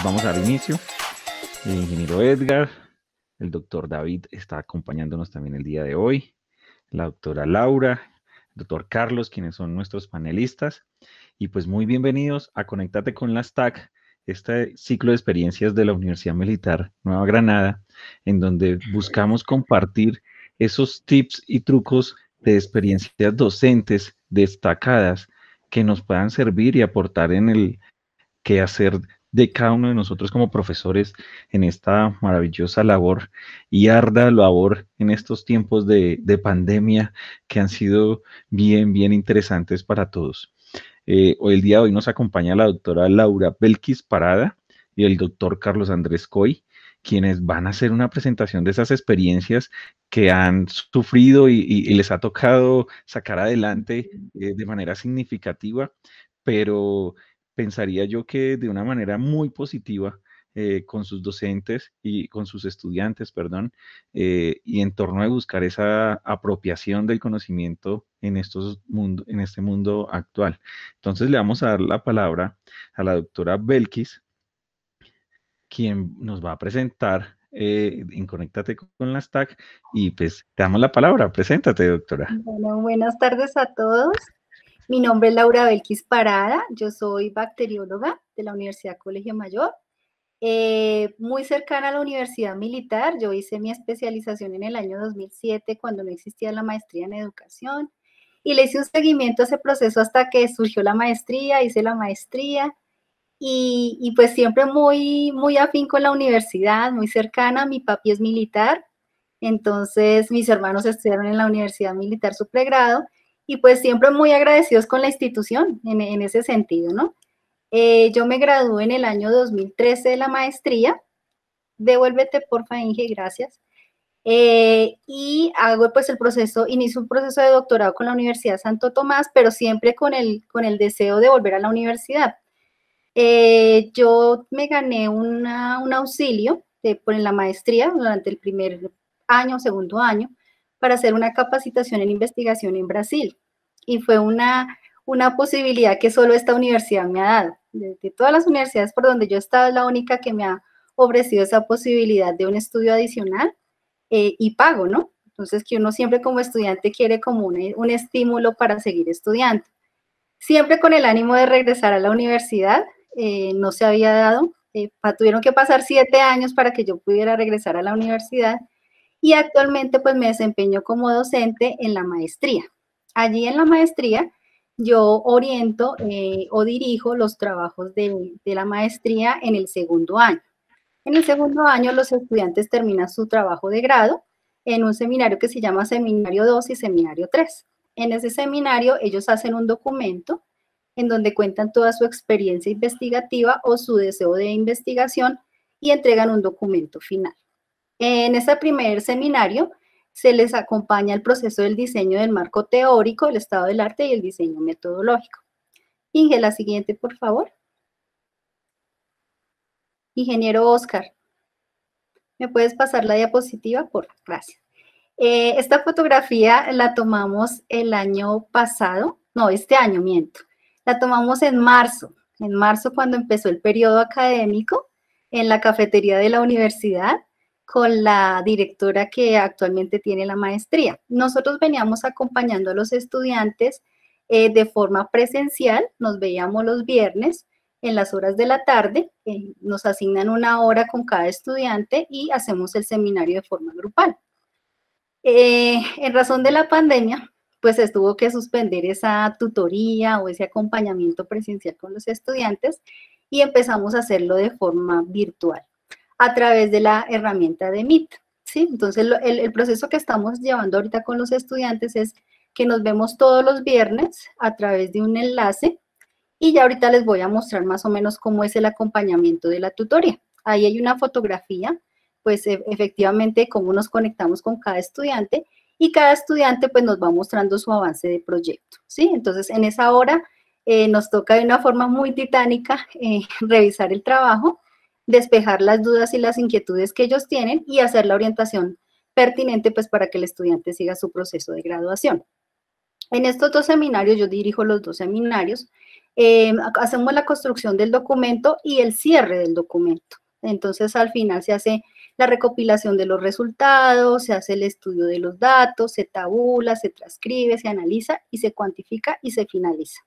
Pues vamos al inicio. El ingeniero Edgar, el doctor David está acompañándonos también el día de hoy, la doctora Laura, el doctor Carlos, quienes son nuestros panelistas. Y pues muy bienvenidos a Conectate con las TAC, este ciclo de experiencias de la Universidad Militar Nueva Granada, en donde buscamos compartir esos tips y trucos de experiencias docentes destacadas que nos puedan servir y aportar en el hacer de cada uno de nosotros como profesores en esta maravillosa labor y arda labor en estos tiempos de, pandemia que han sido bien, bien interesantes para todos. Eh, hoy el día de hoy nos acompaña la doctora Laura Belkis Parada y el doctor Carlos Andrés Coy, quienes van a hacer una presentación de esas experiencias que han sufrido y, les ha tocado sacar adelante eh, de manera significativa, pero pensaría yo que de una manera muy positiva eh, con sus docentes y con sus estudiantes, perdón, eh, y en torno a buscar esa apropiación del conocimiento en, estos en este mundo actual. Entonces le vamos a dar la palabra a la doctora Belkis, quien nos va a presentar eh, en Conéctate con las TAC y pues te damos la palabra, preséntate doctora. Bueno, buenas tardes a todos. Mi nombre es Laura Belkis Parada, yo soy bacterióloga de la Universidad Colegio Mayor, eh, muy cercana a la Universidad Militar. Yo hice mi especialización en el año 2007 cuando no existía la maestría en educación y le hice un seguimiento a ese proceso hasta que surgió la maestría, hice la maestría y, pues siempre muy, muy afín con la universidad, muy cercana. Mi papi es militar, entonces mis hermanos estudiaron en la Universidad Militar su pregrado y pues siempre muy agradecidos con la institución en, ese sentido, ¿no? Eh, yo me gradué en el año 2013 de la maestría. Devuélvete, porfa, Inge, gracias. Eh, y hago pues el proceso, inicio un proceso de doctorado con la Universidad Santo Tomás, pero siempre con el, con el deseo de volver a la universidad. Eh, yo me gané un auxilio de, por la maestría durante el primer año, segundo año, para hacer una capacitación en investigación en Brasil. Y fue una, una posibilidad que solo esta universidad me ha dado. De, todas las universidades por donde yo he estado, es la única que me ha ofrecido esa posibilidad de un estudio adicional eh, y pago, ¿no? Entonces, que uno siempre como estudiante quiere como un, estímulo para seguir estudiando. Siempre con el ánimo de regresar a la universidad, eh, no se había dado. Eh, tuvieron que pasar siete años para que yo pudiera regresar a la universidad y actualmente pues me desempeño como docente en la maestría. Allí en la maestría yo oriento eh, o dirijo los trabajos de, de la maestría en el segundo año. En el segundo año los estudiantes terminan su trabajo de grado en un seminario que se llama Seminario 2 y Seminario 3. En ese seminario ellos hacen un documento en donde cuentan toda su experiencia investigativa o su deseo de investigación y entregan un documento final. En este primer seminario se les acompaña el proceso del diseño del marco teórico, el estado del arte y el diseño metodológico. Inge, la siguiente, por favor. Ingeniero Oscar, ¿me puedes pasar la diapositiva? Por gracias. Eh, esta fotografía la tomamos el año pasado, no, este año, miento. La tomamos en marzo, en marzo cuando empezó el periodo académico en la cafetería de la universidad con la directora que actualmente tiene la maestría. Nosotros veníamos acompañando a los estudiantes eh, de forma presencial, nos veíamos los viernes en las horas de la tarde, eh, nos asignan una hora con cada estudiante y hacemos el seminario de forma grupal. Eh, en razón de la pandemia, pues se tuvo que suspender esa tutoría o ese acompañamiento presencial con los estudiantes y empezamos a hacerlo de forma virtual a través de la herramienta de Meet. ¿sí? Entonces, el, proceso que estamos llevando ahorita con los estudiantes es que nos vemos todos los viernes a través de un enlace y ya ahorita les voy a mostrar más o menos cómo es el acompañamiento de la tutoría. Ahí hay una fotografía, pues e, efectivamente cómo nos conectamos con cada estudiante y cada estudiante pues nos va mostrando su avance de proyecto, ¿sí? Entonces en esa hora eh, nos toca de una forma muy titánica eh, revisar el trabajo despejar las dudas y las inquietudes que ellos tienen y hacer la orientación pertinente pues para que el estudiante siga su proceso de graduación. En estos dos seminarios, yo dirijo los dos seminarios, eh, hacemos la construcción del documento y el cierre del documento. Entonces, al final se hace la recopilación de los resultados, se hace el estudio de los datos, se tabula, se transcribe, se analiza y se cuantifica y se finaliza.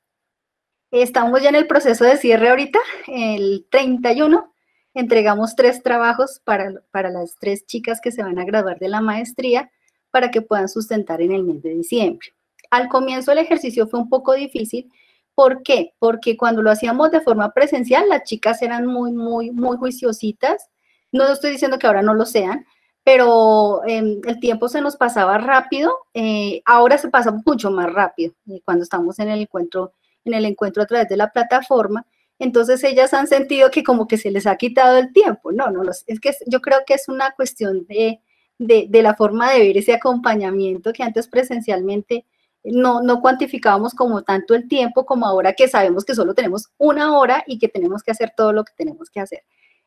Estamos ya en el proceso de cierre ahorita, el 31 entregamos tres trabajos para, las tres chicas que se van a graduar de la maestría para que puedan sustentar en el mes de diciembre. Al comienzo el ejercicio fue un poco difícil. ¿Por qué? Porque cuando lo hacíamos de forma presencial, las chicas eran muy, muy, muy juiciositas. No estoy diciendo que ahora no lo sean, pero em, el tiempo se nos pasaba rápido. Eh, ahora se pasa mucho más rápido eh, cuando estamos en el encuentro, en el encuentro a través de la plataforma entonces ellas han sentido que como que se les ha quitado el tiempo. No, no, es que yo creo que es una cuestión de, la forma de ver ese acompañamiento que antes presencialmente no, no cuantificábamos como tanto el tiempo como ahora que sabemos que solo tenemos una hora y que tenemos que hacer todo lo que tenemos que hacer.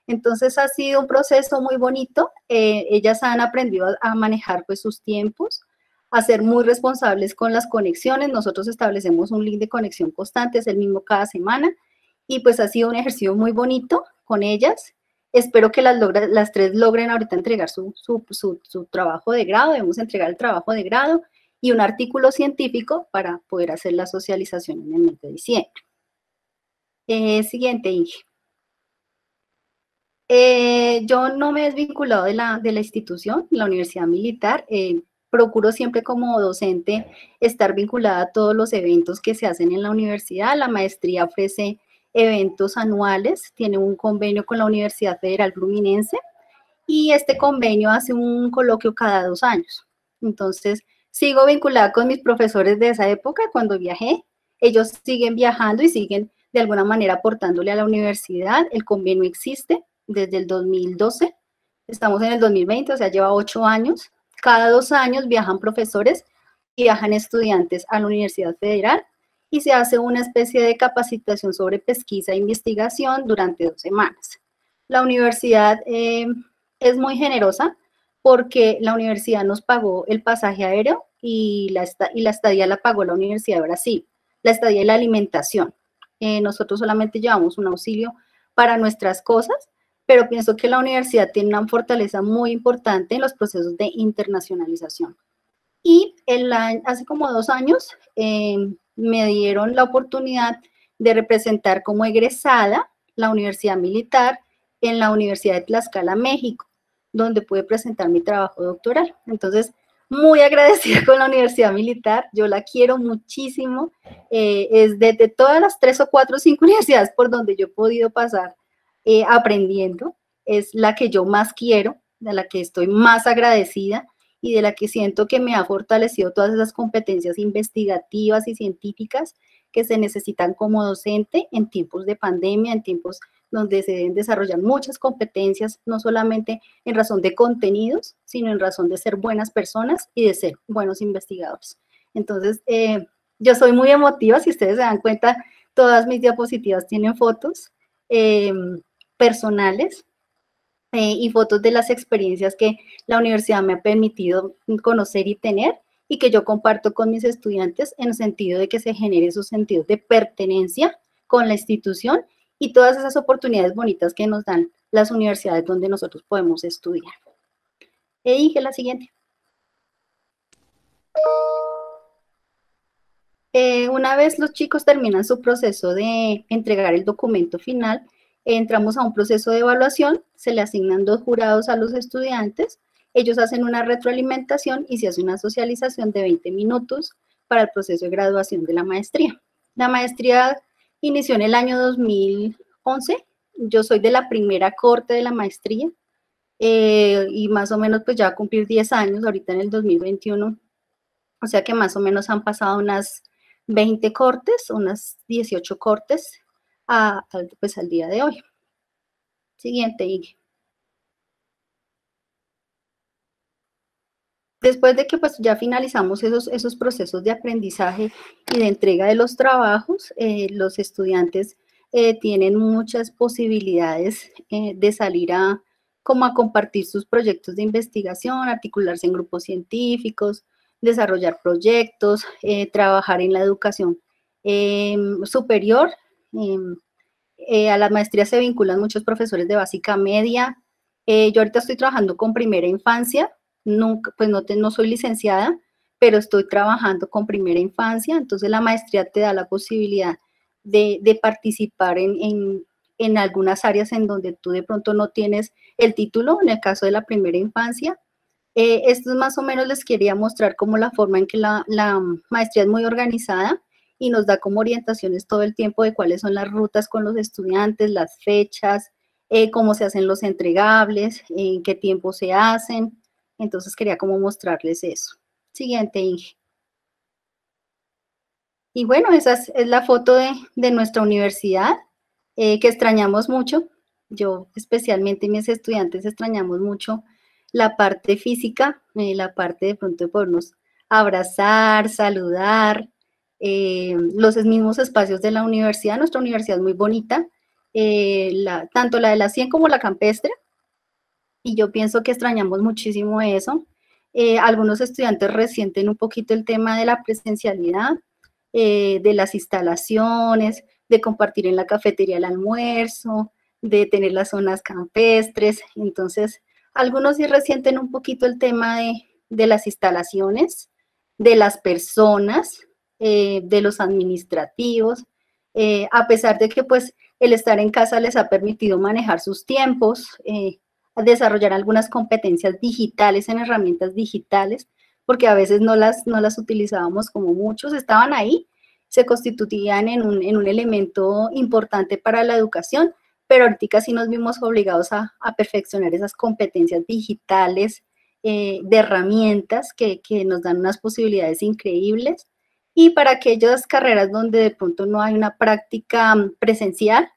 Entonces ha sido un proceso muy bonito. Eh, ellas han aprendido a, manejar pues sus tiempos, a ser muy responsables con las conexiones. Nosotros establecemos un link de conexión constante, es el mismo cada semana y pues ha sido un ejercicio muy bonito con ellas. Espero que las, las tres logren ahorita entregar su, su, su, trabajo de grado, debemos entregar el trabajo de grado y un artículo científico para poder hacer la socialización en el mes de diciembre. Eh, siguiente, Inge. Eh, yo no me he desvinculado de la, de la institución, la Universidad Militar. Eh, procuro siempre como docente estar vinculada a todos los eventos que se hacen en la universidad. La maestría ofrece eventos anuales, tiene un convenio con la Universidad Federal Fluminense y este convenio hace un coloquio cada dos años. Entonces, sigo vinculada con mis profesores de esa época cuando viajé. Ellos siguen viajando y siguen de alguna manera aportándole a la universidad. El convenio existe desde el 2012. Estamos en el 2020, o sea, lleva ocho años. Cada dos años viajan profesores y viajan estudiantes a la Universidad Federal y se hace una especie de capacitación sobre pesquisa e investigación durante dos semanas. La universidad em, es muy generosa porque la universidad nos pagó el pasaje aéreo y la, y la estadía la pagó la Universidad de Brasil, la estadía y la alimentación. Eh, nosotros solamente llevamos un auxilio para nuestras cosas, pero pienso que la universidad tiene una fortaleza muy importante en los procesos de internacionalización. Y el, hace como dos años em, me dieron la oportunidad de representar como egresada la Universidad Militar en la Universidad de Tlaxcala, México, donde pude presentar mi trabajo doctoral. Entonces, muy agradecida con la Universidad Militar, yo la quiero muchísimo. Eh, es de todas las tres o cuatro o cinco universidades por donde yo he podido pasar eh, aprendiendo, es la que yo más quiero, de la que estoy más agradecida y de la que siento que me ha fortalecido todas esas competencias investigativas y científicas que se necesitan como docente en tiempos de pandemia, en tiempos donde se desarrollan muchas competencias, no solamente en razón de contenidos, sino en razón de ser buenas personas y de ser buenos investigadores. Entonces, eh, yo soy muy emotiva, si ustedes se dan cuenta, todas mis diapositivas tienen fotos eh, personales eh, y fotos de las experiencias que la universidad me ha permitido conocer y tener y que yo comparto con mis estudiantes en el sentido de que se genere su sentido de pertenencia con la institución y todas esas oportunidades bonitas que nos dan las universidades donde nosotros podemos estudiar. E dije la siguiente. Eh, una vez los chicos terminan su proceso de entregar el documento final, entramos a un proceso de evaluación, se le asignan dos jurados a los estudiantes, ellos hacen una retroalimentación y se hace una socialización de 20 minutos para el proceso de graduación de la maestría. La maestría inició en el año 2011, yo soy de la primera corte de la maestría eh, y más o menos pues ya cumplir 10 años ahorita en el 2021, o sea que más o menos han pasado unas 20 cortes, unas 18 cortes pues, al día de hoy. Siguiente, Después de que pues, ya finalizamos esos, esos procesos de aprendizaje y de entrega de los trabajos, eh, los estudiantes eh, tienen muchas posibilidades eh, de salir a, como a compartir sus proyectos de investigación, articularse en grupos científicos, desarrollar proyectos, trabajar en la educación superior Em, eh, a la maestría se vinculan muchos profesores de básica media. Eh, yo ahorita estoy trabajando con primera infancia, pues no, no soy licenciada, pero estoy trabajando con primera infancia, entonces la maestría te da la posibilidad de, participar en, algunas áreas en donde tú de pronto no tienes el título, en el caso de la primera infancia. Eh, esto es más o menos les quería mostrar como la forma en que la maestría es muy organizada y nos da como orientaciones todo el tiempo de cuáles son las rutas con los estudiantes, las fechas, eh, cómo se hacen los entregables, en qué tiempo se hacen. Entonces quería como mostrarles eso. Siguiente, Inge. Y bueno, esa es, la foto de, nuestra universidad, eh, que extrañamos mucho. Yo especialmente mis estudiantes extrañamos mucho la parte física, eh, la parte de pronto de podernos abrazar, saludar, eh, los mismos espacios de la universidad. Nuestra universidad es muy bonita, eh, tanto la de la 100 como la campestre, y yo pienso que extrañamos muchísimo eso. Eh, algunos estudiantes resienten un poquito el tema de la presencialidad, de las instalaciones, de compartir en la cafetería el almuerzo, de tener las zonas campestres. Entonces, algunos sí resienten un poquito el tema de, de las instalaciones, de las personas, eh, de los administrativos, eh, a pesar de que pues el estar en casa les ha permitido manejar sus tiempos, eh, desarrollar algunas competencias digitales en herramientas digitales, porque a veces no las, no las utilizábamos como muchos, estaban ahí, se constituían en un, elemento importante para la educación, pero ahorita sí nos vimos obligados a, perfeccionar esas competencias digitales, de herramientas que, que nos dan unas posibilidades increíbles. Y para aquellas carreras donde de pronto no hay una práctica mm, presencial,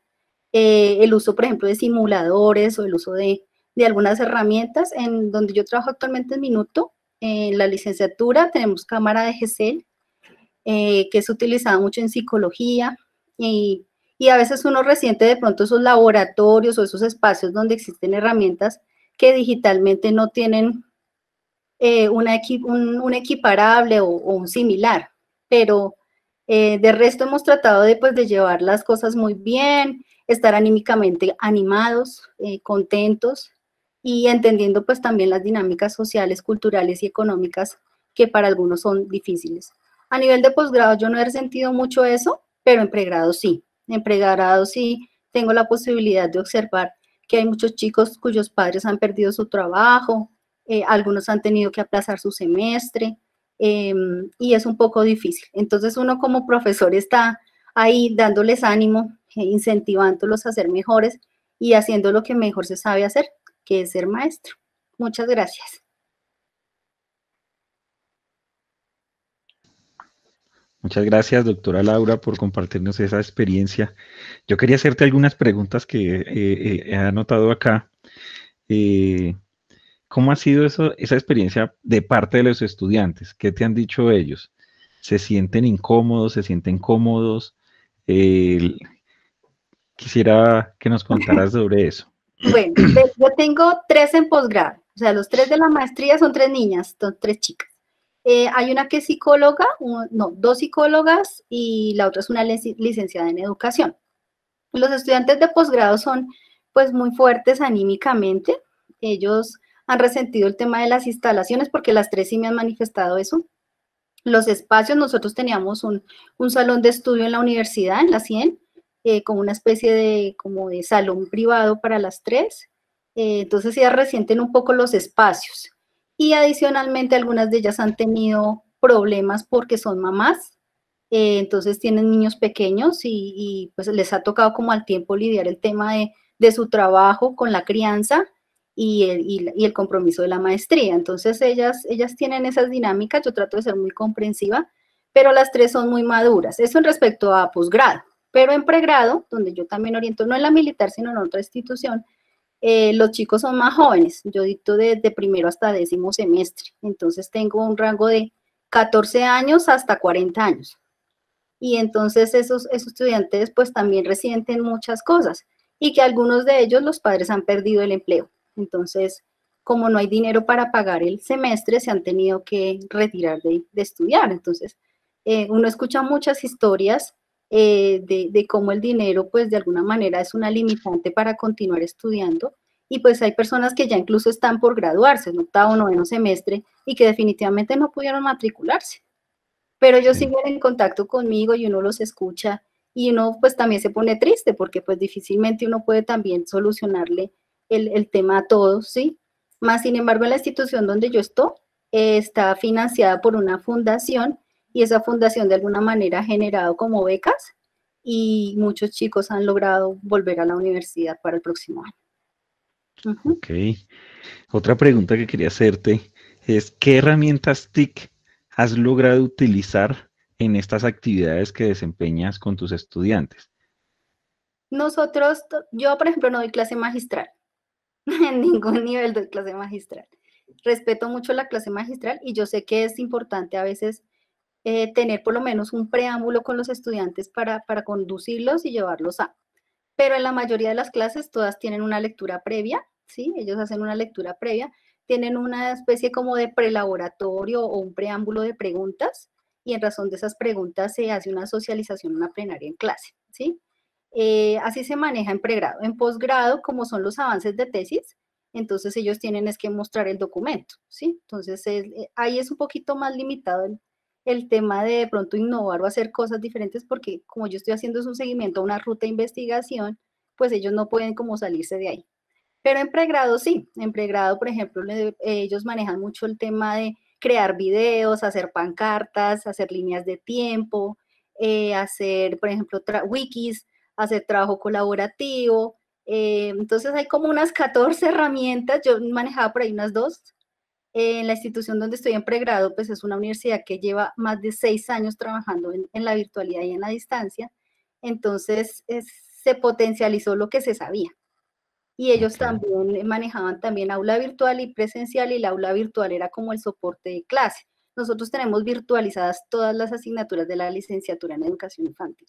eh, el uso, por ejemplo, de simuladores o el uso de, algunas herramientas. En donde yo trabajo actualmente en Minuto, en la licenciatura tenemos cámara de GESEL, eh, que es utilizada mucho en psicología y, a veces uno resiente de pronto esos laboratorios o esos espacios donde existen herramientas que digitalmente no tienen eh, una un, equiparable o un similar pero eh, de resto hemos tratado de, pues, de llevar las cosas muy bien, estar anímicamente animados, eh, contentos y entendiendo pues también las dinámicas sociales, culturales y económicas que para algunos son difíciles. A nivel de posgrado yo no he sentido mucho eso, pero en pregrado sí. En pregrado sí tengo la posibilidad de observar que hay muchos chicos cuyos padres han perdido su trabajo, eh, algunos han tenido que aplazar su semestre, Em, y es un poco difícil. Entonces uno como profesor está ahí dándoles ánimo, eh, incentivándolos a ser mejores y haciendo lo que mejor se sabe hacer, que es ser maestro. Muchas gracias. Muchas gracias, doctora Laura, por compartirnos esa experiencia. Yo quería hacerte algunas preguntas que eh, eh, he anotado acá. ¿Cómo ha sido eso, esa experiencia de parte de los estudiantes? ¿Qué te han dicho ellos? ¿Se sienten incómodos? ¿Se sienten cómodos? quisiera que nos contaras sobre eso. Bueno, pues, yo tengo tres en posgrado, o sea, los tres de la maestría son tres niñas, son tres chicas. Eh, hay una que es psicóloga, no, dos psicólogas y la otra es una licenciada en educación. Los estudiantes de posgrado son pues muy fuertes anímicamente, ellos han resentido el tema de las instalaciones, porque las tres sí me han manifestado eso. Los espacios, nosotros teníamos un, salón de estudio en la universidad, en la 100, eh, como una especie de, como de salón privado para las tres. Eh, entonces ya resienten un poco los espacios. Y adicionalmente algunas de ellas han tenido problemas porque son mamás, eh, entonces tienen niños pequeños y, pues les ha tocado como al tiempo lidiar el tema de, de su trabajo con la crianza y el, compromiso de la maestría. Entonces ellas, ellas tienen esas dinámicas, yo trato de ser muy comprensiva, pero las tres son muy maduras. Eso en respecto a posgrado, pero en pregrado, donde yo también oriento, no en la militar, sino en otra institución, eh, los chicos son más jóvenes. Yo dicto desde primero hasta décimo semestre, entonces tengo un rango de 14 años hasta 40 años. Y entonces esos, esos estudiantes pues también resienten muchas cosas y que algunos de ellos los padres han perdido el empleo entonces, como no hay dinero para pagar el semestre, se han tenido que retirar de, estudiar. Entonces, eh, uno escucha muchas historias eh, de, cómo el dinero, pues de alguna manera es una limitante para continuar estudiando. Y pues hay personas que ya incluso están por graduarse en octavo, o noveno semestre y que definitivamente no pudieron matricularse. Pero ellos siguen en contacto conmigo y uno los escucha y uno pues también se pone triste porque pues difícilmente uno puede también solucionarle el, tema todo, ¿sí? Más sin embargo, la institución donde yo estoy eh, está financiada por una fundación y esa fundación de alguna manera ha generado como becas y muchos chicos han logrado volver a la universidad para el próximo año. Ok. Otra pregunta que quería hacerte es, ¿qué herramientas TIC has logrado utilizar en estas actividades que desempeñas con tus estudiantes? Nosotros, yo por ejemplo no doy clase magistral, en ningún nivel de clase magistral. Respeto mucho la clase magistral y yo sé que es importante a veces eh, tener por lo menos un preámbulo con los estudiantes para, para conducirlos y llevarlos a. Pero en la mayoría de las clases todas tienen una lectura previa, ¿sí? Ellos hacen una lectura previa, tienen una especie como de prelaboratorio o un preámbulo de preguntas y en razón de esas preguntas se hace una socialización, una plenaria en clase, ¿sí? Eh, así se maneja en pregrado. En posgrado, como son los avances de tesis, entonces ellos tienen es que mostrar el documento, ¿sí? Entonces eh, ahí es un poquito más limitado el, tema de de pronto innovar o hacer cosas diferentes porque como yo estoy haciendo es un seguimiento a una ruta de investigación, pues ellos no pueden como salirse de ahí. Pero en pregrado sí, en pregrado, por ejemplo, ellos manejan mucho el tema de crear videos, hacer pancartas, hacer líneas de tiempo, eh, hacer, por ejemplo, wikis, hacer trabajo colaborativo. Eh, entonces hay como unas 14 herramientas, yo manejaba por ahí unas dos. en la institución donde estoy en pregrado, pues es una universidad que lleva más de seis años trabajando en, la virtualidad y en la distancia. Entonces se potencializó lo que se sabía. Y ellos también manejaban también aula virtual y presencial y la aula virtual era como el soporte de clase. Nosotros tenemos virtualizadas todas las asignaturas de la licenciatura en educación infantil.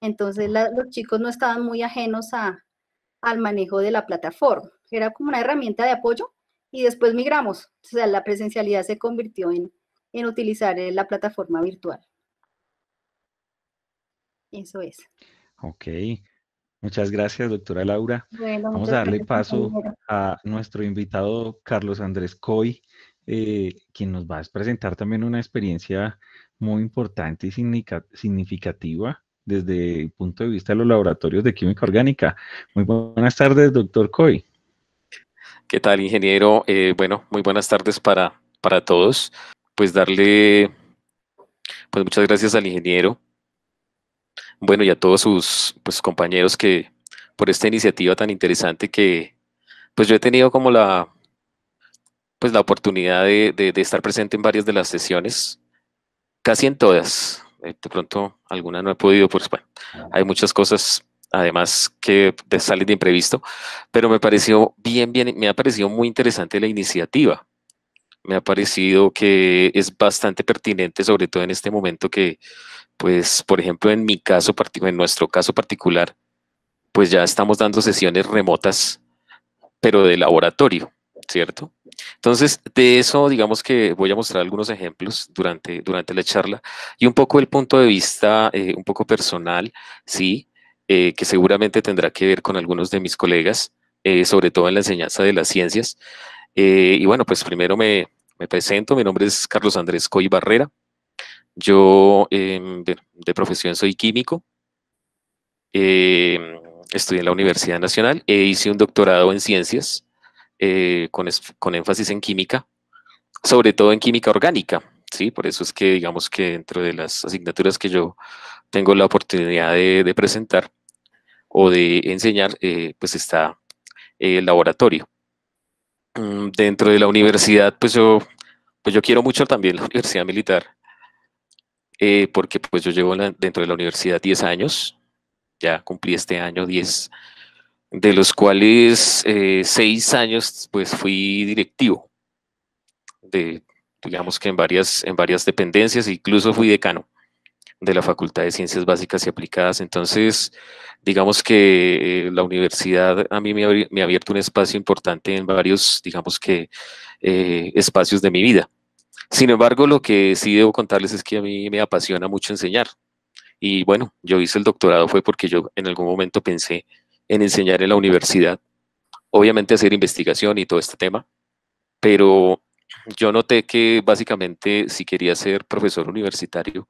Entonces los chicos no estaban muy ajenos al manejo de la plataforma. Era como una herramienta de apoyo y después migramos. O sea, la presencialidad se convirtió en, utilizar eh, la plataforma virtual. Eso es. Ok. Muchas gracias, doctora Laura. Vamos a darle paso a nuestro invitado Carlos Andrés Coy, eh, quien nos va a presentar también una experiencia muy importante y significativa desde el punto de vista de los laboratorios de química orgánica. Muy buenas tardes, doctor Coy. ¿Qué tal, ingeniero? Eh, bueno, muy buenas tardes para, para todos. Pues darle, pues muchas gracias al ingeniero, bueno, y a todos sus pues, compañeros que por esta iniciativa tan interesante que pues yo he tenido como la, pues, la oportunidad de estar presente en varias de las sesiones, casi en todas, eh, de pronto alguna no he podido, pues bueno, hay muchas cosas además que salen de imprevisto, pero me pareció bien, bien, me ha parecido muy interesante la iniciativa. Me ha parecido que es bastante pertinente, sobre todo en este momento que, pues, por ejemplo, en mi caso, en nuestro caso particular, pues ya estamos dando sesiones remotas, pero de laboratorio, ¿cierto? Entonces, de eso, digamos que voy a mostrar algunos ejemplos durante, durante la charla y un poco el punto de vista, eh, un poco personal, sí, eh, que seguramente tendrá que ver con algunos de mis colegas, eh, sobre todo en la enseñanza de las ciencias. y bueno, pues primero me, presento, mi nombre es Carlos Andrés Coy Barrera, yo de, em, de, profesión soy químico, em, estudié en la Universidad Nacional e hice un doctorado en ciencias eh, con, énfasis en química, sobre todo en química orgánica, ¿sí? Por eso es que digamos que dentro de las asignaturas que yo tengo la oportunidad de, presentar o de enseñar, eh, pues está el laboratorio. Mm, dentro de la universidad, pues yo, pues yo quiero mucho también la universidad militar, eh, porque pues yo llevo dentro de la universidad 10 años, ya cumplí este año 10 de los cuales eh, seis años pues fui directivo de, digamos que en varias, en varias dependencias, incluso fui decano de la Facultad de Ciencias Básicas y Aplicadas. Entonces, digamos que eh, la universidad a mí me ha, abierto un espacio importante en varios, digamos que, eh, espacios de mi vida. Sin embargo, lo que sí debo contarles es que a mí me apasiona mucho enseñar. Y bueno, yo hice el doctorado fue porque yo en algún momento pensé, en enseñar en la universidad, obviamente hacer investigación y todo este tema, pero yo noté que básicamente si quería ser profesor universitario,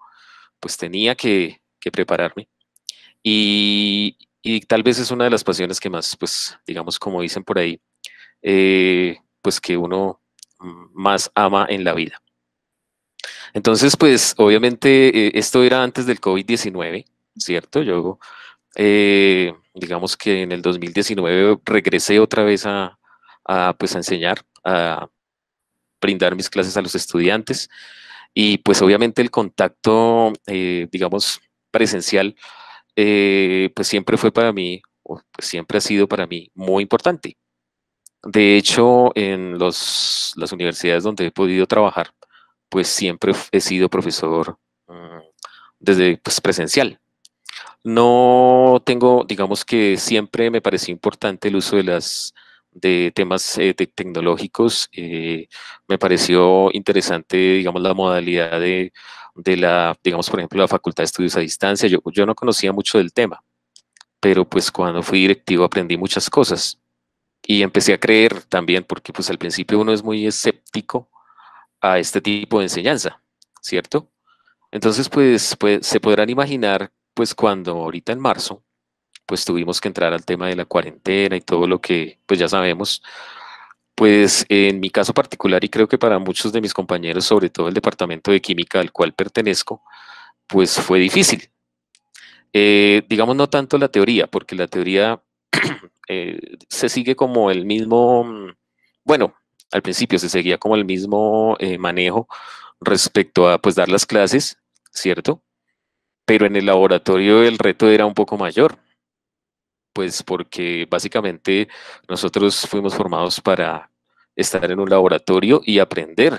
pues tenía que, prepararme. Y, tal vez es una de las pasiones que más, pues, digamos, como dicen por ahí, eh, pues que uno más ama en la vida. Entonces, pues, obviamente, eh, esto era antes del COVID-19, ¿cierto? Yo eh, digamos que en el 2019 regresé otra vez pues, a, enseñar, a brindar mis clases a los estudiantes y pues obviamente el contacto, eh, digamos, presencial, eh, pues siempre fue para mí, pues, siempre ha sido para mí muy importante. De hecho, en las universidades donde he podido trabajar, pues siempre he sido profesor mm, desde pues, presencial. No tengo, digamos que siempre me pareció importante el uso de las temas eh, tecnológicos. Eh, me pareció interesante, digamos, la modalidad de, la, digamos, por ejemplo, la Facultad de Estudios a Distancia. Yo, no conocía mucho del tema, pero pues cuando fui directivo aprendí muchas cosas y empecé a creer también, porque pues al principio uno es muy escéptico a este tipo de enseñanza, ¿cierto? Entonces, pues, pues se podrán imaginar pues cuando ahorita en marzo, pues tuvimos que entrar al tema de la cuarentena y todo lo que pues ya sabemos, pues en mi caso particular y creo que para muchos de mis compañeros, sobre todo el departamento de química al cual pertenezco, pues fue difícil. Eh, digamos no tanto la teoría, porque la teoría eh, se sigue como el mismo, mm, bueno, al principio se seguía como el mismo eh, manejo respecto a pues dar las clases, ¿cierto? pero en el laboratorio el reto era un poco mayor, pues porque básicamente nosotros fuimos formados para estar en un laboratorio y aprender,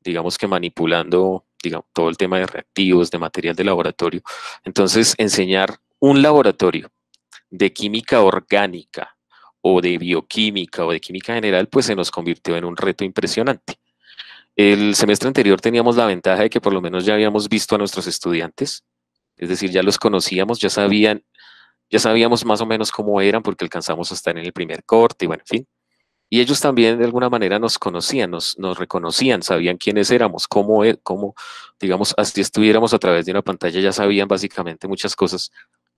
digamos que manipulando digamos, todo el tema de reactivos, de material de laboratorio. Entonces, enseñar un laboratorio de química orgánica o de bioquímica o de química general, pues se nos convirtió en un reto impresionante. El semestre anterior teníamos la ventaja de que por lo menos ya habíamos visto a nuestros estudiantes, es decir, ya los conocíamos, ya sabían, ya sabíamos más o menos cómo eran porque alcanzamos a estar en el primer corte y bueno, en fin. Y ellos también de alguna manera nos conocían, nos, reconocían, sabían quiénes éramos, cómo, e, cómo, digamos, así estuviéramos a través de una pantalla, ya sabían básicamente muchas cosas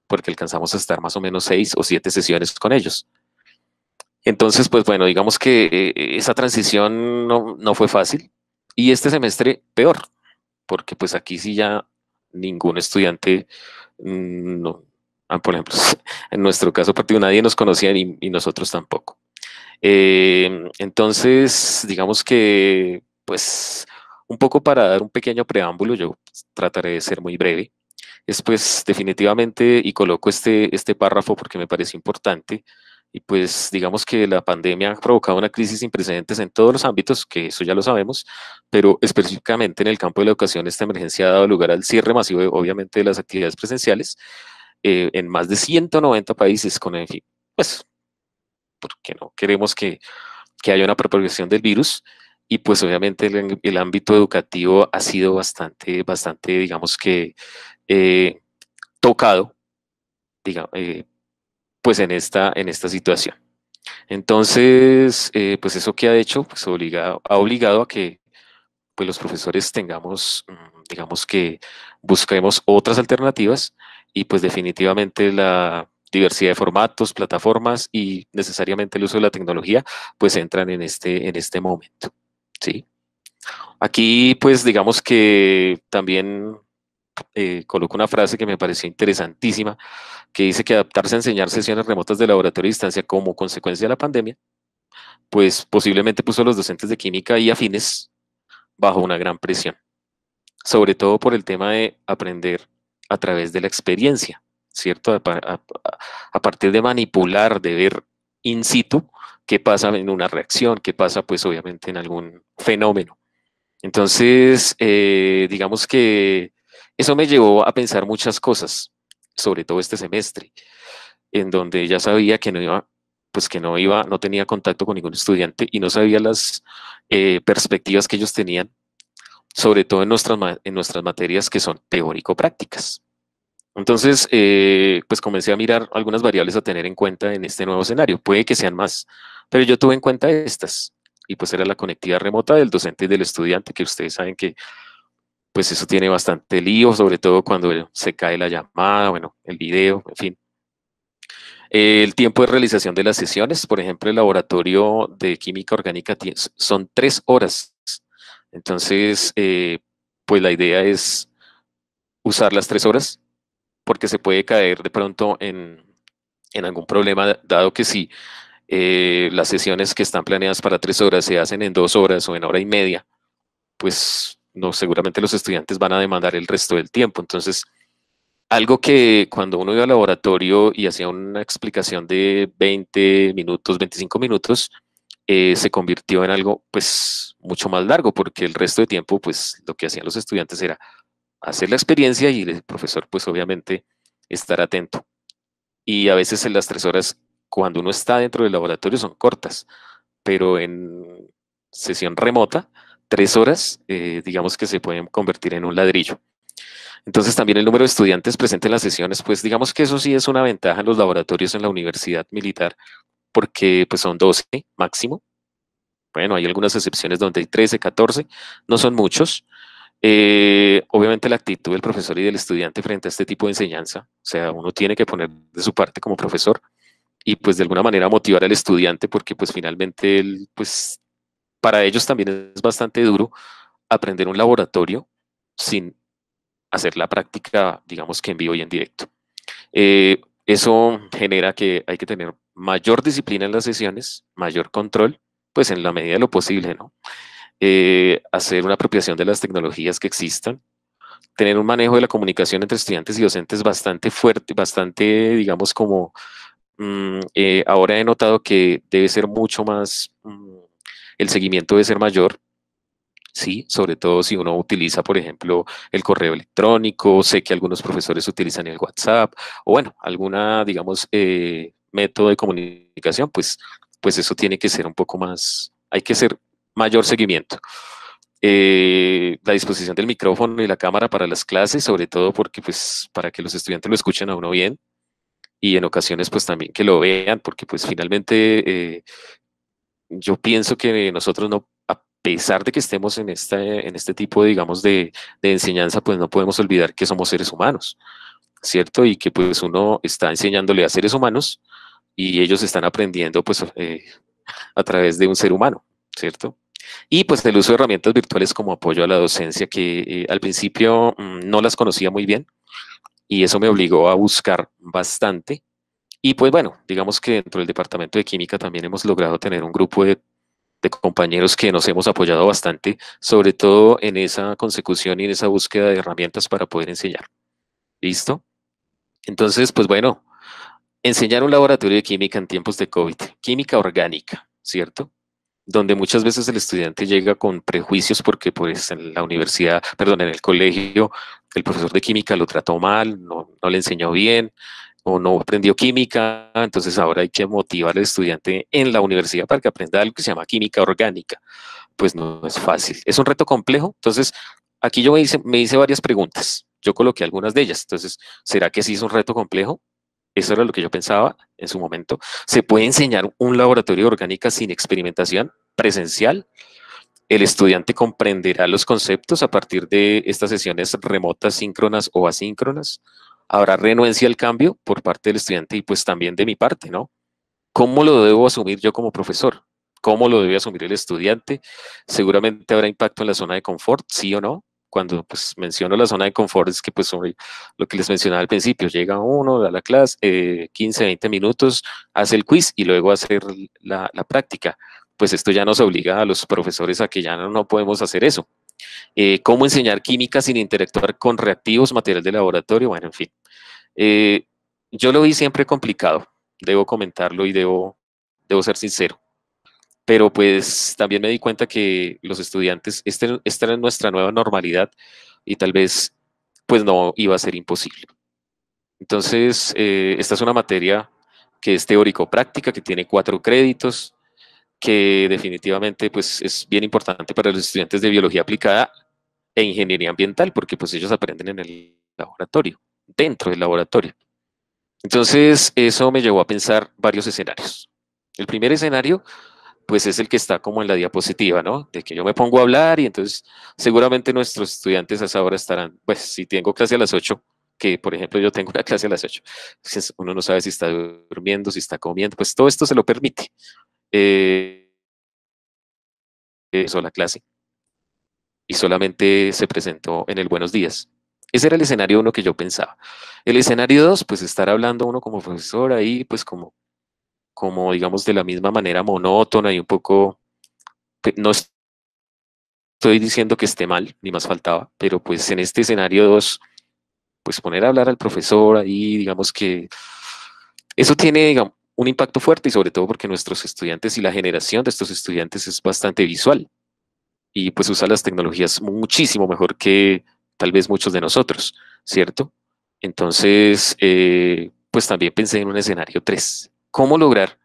porque alcanzamos a estar más o menos seis o siete sesiones con ellos. Entonces, pues bueno, digamos que eh, esa transición no, no fue fácil y este semestre peor, porque pues aquí sí ya ningún estudiante, mm, no, ah, por ejemplo, en nuestro caso partido pues, nadie nos conocía y, nosotros tampoco. Em, entonces, digamos que, pues, un poco para dar un pequeño preámbulo, yo trataré de ser muy breve. Es pues definitivamente, y coloco este, este párrafo porque me parece importante, y pues digamos que la pandemia ha provocado una crisis sin precedentes en todos los ámbitos, que eso ya lo sabemos, pero específicamente en el campo de la educación esta emergencia ha dado lugar al cierre masivo, obviamente, de las actividades presenciales eh, en más de 190 países, con en fin, pues, porque no queremos que, que haya una propagación del virus y pues obviamente el, ámbito educativo ha sido bastante, bastante, digamos que eh, tocado, digamos, eh, pues en esta, en esta situación. Entonces, eh, pues eso que ha hecho, pues obligado, ha obligado a que pues los profesores tengamos, mm, digamos que busquemos otras alternativas y pues definitivamente la diversidad de formatos, plataformas y necesariamente el uso de la tecnología, pues entran en este, en este momento, ¿sí? Aquí, pues digamos que también eh, coloco una frase que me pareció interesantísima, que dice que adaptarse a enseñar sesiones remotas de laboratorio a distancia como consecuencia de la pandemia, pues posiblemente puso a los docentes de química y afines bajo una gran presión, sobre todo por el tema de aprender a través de la experiencia, ¿cierto? A, partir de manipular, de ver in situ qué pasa en una reacción, qué pasa pues obviamente en algún fenómeno. Entonces, eh, digamos que eso me llevó a pensar muchas cosas, sobre todo este semestre, en donde ya sabía que no iba, pues que no iba, no tenía contacto con ningún estudiante y no sabía las eh, perspectivas que ellos tenían, sobre todo en nuestras, en nuestras materias que son teórico-prácticas. Entonces, eh, pues comencé a mirar algunas variables a tener en cuenta en este nuevo escenario. Puede que sean más, pero yo tuve en cuenta estas. Y pues era la conectividad remota del docente y del estudiante, que ustedes saben que pues eso tiene bastante lío, sobre todo cuando se cae la llamada, bueno, el video, en fin. Eh, el tiempo de realización de las sesiones, por ejemplo, el laboratorio de química orgánica son tres horas. Entonces, eh, pues la idea es usar las tres horas porque se puede caer de pronto en, algún problema, dado que si eh, las sesiones que están planeadas para tres horas se hacen en dos horas o en hora y media, pues no, seguramente los estudiantes van a demandar el resto del tiempo. Entonces, algo que cuando uno iba al laboratorio y hacía una explicación de 20 minutos, 25 minutos, eh, se convirtió en algo pues mucho más largo porque el resto de tiempo pues lo que hacían los estudiantes era hacer la experiencia y el profesor pues obviamente estar atento. Y a veces en las tres horas cuando uno está dentro del laboratorio son cortas, pero en sesión remota tres horas, eh, digamos que se pueden convertir en un ladrillo. Entonces también el número de estudiantes presentes en las sesiones, pues digamos que eso sí es una ventaja en los laboratorios en la universidad militar, porque pues son 12 máximo. Bueno, hay algunas excepciones donde hay 13, 14, no son muchos. Eh, obviamente la actitud del profesor y del estudiante frente a este tipo de enseñanza, o sea, uno tiene que poner de su parte como profesor y pues de alguna manera motivar al estudiante porque pues finalmente él pues para ellos también es bastante duro aprender un laboratorio sin hacer la práctica, digamos que en vivo y en directo. Eh, eso genera que hay que tener mayor disciplina en las sesiones, mayor control, pues en la medida de lo posible, ¿no? Eh, hacer una apropiación de las tecnologías que existan, tener un manejo de la comunicación entre estudiantes y docentes bastante fuerte, bastante, digamos, como mm, eh, ahora he notado que debe ser mucho más... Mm, el seguimiento debe ser mayor, ¿sí? Sobre todo si uno utiliza, por ejemplo, el correo electrónico, sé que algunos profesores utilizan el WhatsApp, o bueno, alguna, digamos, eh, método de comunicación, pues, pues eso tiene que ser un poco más, hay que ser mayor seguimiento. Eh, la disposición del micrófono y la cámara para las clases, sobre todo porque pues para que los estudiantes lo escuchen a uno bien y en ocasiones pues también que lo vean, porque pues finalmente eh, yo pienso que nosotros no, a pesar de que estemos en, este, este tipo, de, digamos, de, enseñanza, pues no podemos olvidar que somos seres humanos, ¿cierto? Y que pues uno está enseñándole a seres humanos y ellos están aprendiendo pues eh, a través de un ser humano, ¿cierto? Y pues el uso de herramientas virtuales como apoyo a la docencia, que eh, al principio mm, no las conocía muy bien y eso me obligó a buscar bastante y pues bueno, digamos que dentro del departamento de química también hemos logrado tener un grupo de, compañeros que nos hemos apoyado bastante, sobre todo en esa consecución y en esa búsqueda de herramientas para poder enseñar. ¿Listo? Entonces, pues bueno, enseñar un laboratorio de química en tiempos de COVID, química orgánica, ¿cierto? donde muchas veces el estudiante llega con prejuicios porque pues en la universidad, perdón, en el colegio, el profesor de química lo trató mal, no, no le enseñó bien, o no aprendió química, entonces ahora hay que motivar al estudiante en la universidad para que aprenda algo que se llama química orgánica. Pues no es fácil, es un reto complejo, entonces aquí yo me hice, me hice varias preguntas, yo coloqué algunas de ellas, entonces, ¿será que sí es un reto complejo? Eso era lo que yo pensaba en su momento. ¿Se puede enseñar un laboratorio orgánico orgánica sin experimentación presencial? El estudiante comprenderá los conceptos a partir de estas sesiones remotas, síncronas o asíncronas habrá renuencia al cambio por parte del estudiante y pues también de mi parte, ¿no? ¿Cómo lo debo asumir yo como profesor? ¿Cómo lo debe asumir el estudiante? Seguramente habrá impacto en la zona de confort, sí o no. Cuando pues, menciono la zona de confort es que pues lo que les mencionaba al principio, llega uno, a la clase, 15, eh, 20 minutos, hace el quiz y luego hace la, la práctica. Pues esto ya nos obliga a los profesores a que ya no podemos hacer eso. Eh, cómo enseñar química sin interactuar con reactivos, material de laboratorio, bueno, en fin. Eh, yo lo vi siempre complicado, debo comentarlo y debo, debo ser sincero. Pero pues también me di cuenta que los estudiantes, este, esta era nuestra nueva normalidad y tal vez pues no iba a ser imposible. Entonces, eh, esta es una materia que es teórico-práctica, que tiene cuatro créditos, que definitivamente pues, es bien importante para los estudiantes de biología aplicada e ingeniería ambiental, porque pues ellos aprenden en el laboratorio, dentro del laboratorio. Entonces, eso me llevó a pensar varios escenarios. El primer escenario, pues es el que está como en la diapositiva, ¿no? De que yo me pongo a hablar y entonces seguramente nuestros estudiantes a esa hora estarán, pues si tengo clase a las 8, que por ejemplo yo tengo una clase a las 8, pues, uno no sabe si está durmiendo, si está comiendo, pues todo esto se lo permite eh, la clase y solamente se presentó en el Buenos Días. Ese era el escenario uno que yo pensaba. El escenario dos, pues estar hablando uno como profesor ahí, pues como, como digamos de la misma manera monótona y un poco, pues, no estoy diciendo que esté mal, ni más faltaba, pero pues en este escenario dos, pues poner a hablar al profesor ahí, digamos que eso tiene, digamos, un impacto fuerte y sobre todo porque nuestros estudiantes y la generación de estos estudiantes es bastante visual y pues usa las tecnologías muchísimo mejor que tal vez muchos de nosotros, ¿cierto? Entonces, eh, pues también pensé en un escenario 3. ¿Cómo lograr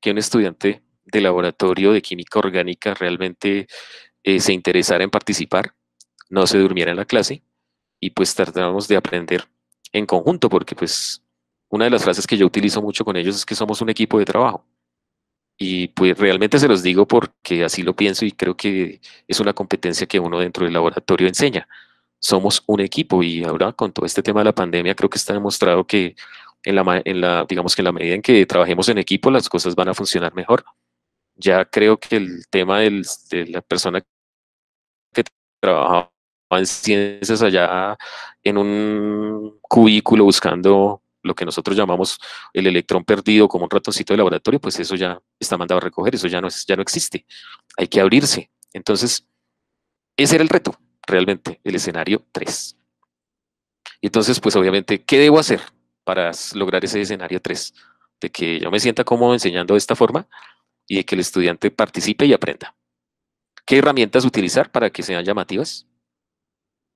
que un estudiante de laboratorio de química orgánica realmente eh, se interesara en participar, no se durmiera en la clase y pues tratáramos de aprender en conjunto porque pues una de las frases que yo utilizo mucho con ellos es que somos un equipo de trabajo. Y pues realmente se los digo porque así lo pienso y creo que es una competencia que uno dentro del laboratorio enseña. Somos un equipo y ahora con todo este tema de la pandemia creo que está demostrado que en la, digamos que en la medida en que trabajemos en equipo las cosas van a funcionar mejor. Ya creo que el tema de la persona que trabajaba en ciencias allá en un cubículo buscando lo que nosotros llamamos el electrón perdido como un ratoncito de laboratorio, pues eso ya está mandado a recoger, eso ya no, es, ya no existe. Hay que abrirse. Entonces, ese era el reto, realmente, el escenario 3. entonces, pues obviamente, ¿qué debo hacer para lograr ese escenario 3? De que yo me sienta cómodo enseñando de esta forma y de que el estudiante participe y aprenda. ¿Qué herramientas utilizar para que sean llamativas?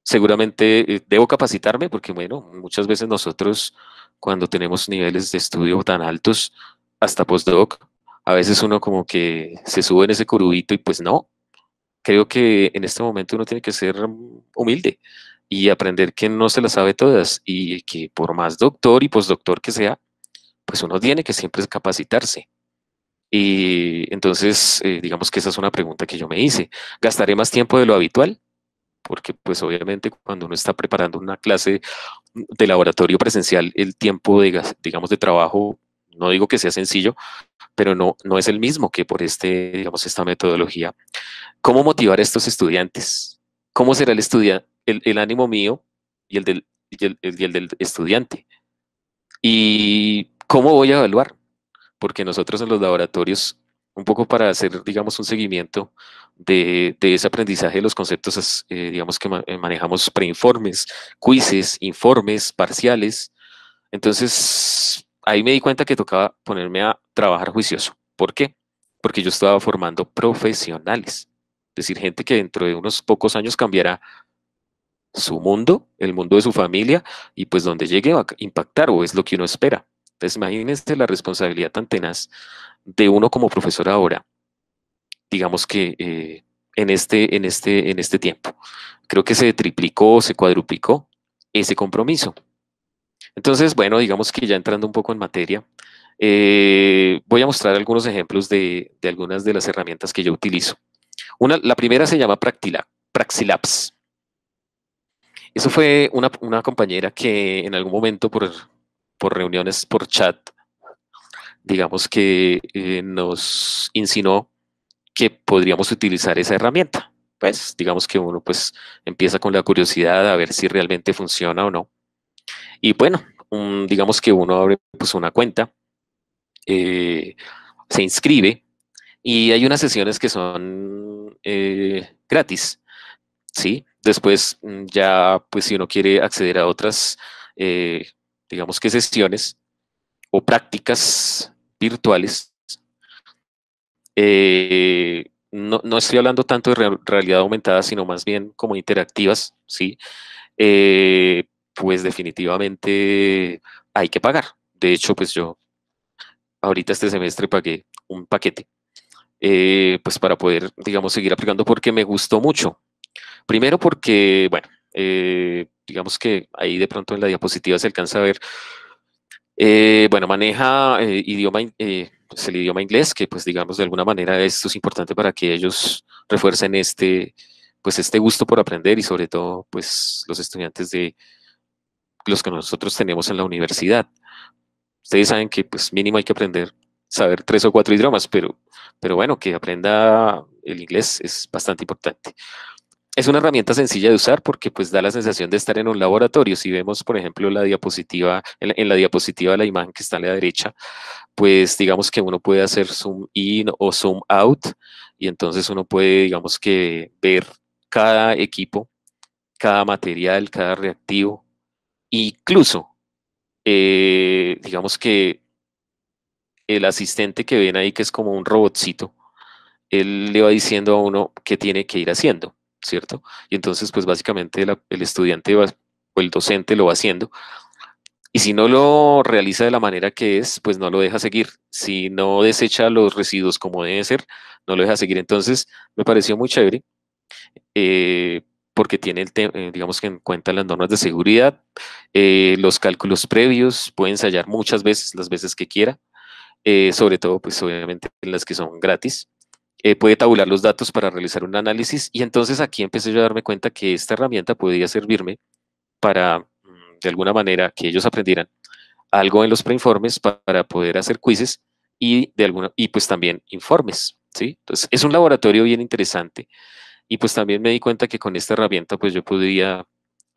Seguramente eh, debo capacitarme porque, bueno, muchas veces nosotros cuando tenemos niveles de estudio tan altos, hasta postdoc, a veces uno como que se sube en ese curubito y pues no, creo que en este momento uno tiene que ser humilde y aprender que no se las sabe todas y que por más doctor y postdoctor que sea, pues uno tiene que siempre capacitarse. Y entonces, eh, digamos que esa es una pregunta que yo me hice. ¿Gastaré más tiempo de lo habitual? Porque pues obviamente cuando uno está preparando una clase de laboratorio presencial, el tiempo de, digamos, de trabajo, no digo que sea sencillo, pero no, no es el mismo que por este, digamos, esta metodología. ¿Cómo motivar a estos estudiantes? ¿Cómo será el, estudia el, ánimo mío y el, del, y el del estudiante? ¿Y cómo voy a evaluar? Porque nosotros en los laboratorios un poco para hacer, digamos, un seguimiento de, ese aprendizaje de los conceptos, eh, digamos, que eh, manejamos preinformes, quizzes, informes, parciales. Entonces, ahí me di cuenta que tocaba ponerme a trabajar juicioso. ¿Por qué? Porque yo estaba formando profesionales, es decir, gente que dentro de unos pocos años cambiará su mundo, el mundo de su familia, y pues donde llegue va a impactar o es lo que uno espera. Entonces, imagínense la responsabilidad tan tenaz de uno como profesor ahora, digamos que eh, en, este, en, este, en este tiempo. Creo que se triplicó, se cuadruplicó ese compromiso. Entonces, bueno, digamos que ya entrando un poco en materia, eh, voy a mostrar algunos ejemplos de, algunas de las herramientas que yo utilizo. la primera se llama Practila, Praxilabs. Eso fue una, compañera que en algún momento por, por reuniones por chat digamos que eh, nos insinuó que podríamos utilizar esa herramienta. Pues digamos que uno pues empieza con la curiosidad a ver si realmente funciona o no. Y bueno, digamos que uno abre pues, una cuenta, eh, se inscribe y hay unas sesiones que son eh, gratis, ¿sí? Después mm, ya pues si uno quiere acceder a otras, digamos que sesiones o prácticas, virtuales. Eh, no, no, estoy hablando tanto de realidad aumentada, sino más bien como interactivas, ¿sí? Eh, pues definitivamente hay que pagar. De hecho, pues yo ahorita este semestre pagué un paquete, eh, pues para poder, digamos, seguir aplicando porque me gustó mucho. Primero porque, bueno, digamos que ahí de pronto en la diapositiva se alcanza a ver eh, bueno, maneja eh, idioma, eh, pues el idioma inglés, que pues digamos de alguna manera esto es importante para que ellos refuercen este, pues este gusto por aprender y sobre todo pues los estudiantes de los que nosotros tenemos en la universidad. Ustedes saben que pues mínimo hay que aprender, saber tres o cuatro idiomas, pero, pero bueno, que aprenda el inglés es bastante importante. Es una herramienta sencilla de usar porque pues da la sensación de estar en un laboratorio. Si vemos, por ejemplo, la diapositiva, en la, diapositiva de la imagen que está a la derecha, pues digamos que uno puede hacer zoom in o zoom out y entonces uno puede, digamos que ver cada equipo, cada material, cada reactivo, incluso, eh, digamos que el asistente que ven ahí, que es como un robotcito, él le va diciendo a uno qué tiene que ir haciendo. ¿cierto? Y entonces, pues básicamente el estudiante va, o el docente lo va haciendo. Y si no lo realiza de la manera que es, pues no lo deja seguir. Si no desecha los residuos como debe ser, no lo deja seguir. Entonces, me pareció muy chévere. Eh, porque tiene, el eh, digamos que en cuenta las normas de seguridad, eh, los cálculos previos, puede ensayar muchas veces, las veces que quiera, sobre todo, pues obviamente las que son gratis, eh, puede tabular los datos para realizar un análisis y entonces aquí empecé yo a darme cuenta que esta herramienta podía servirme para, mm, de alguna manera, que ellos aprendieran algo en los preinformes para poder hacer quizzes y, de alguna, y pues también informes, ¿sí? Entonces, es un laboratorio bien interesante y pues también me di cuenta que con esta herramienta pues yo podía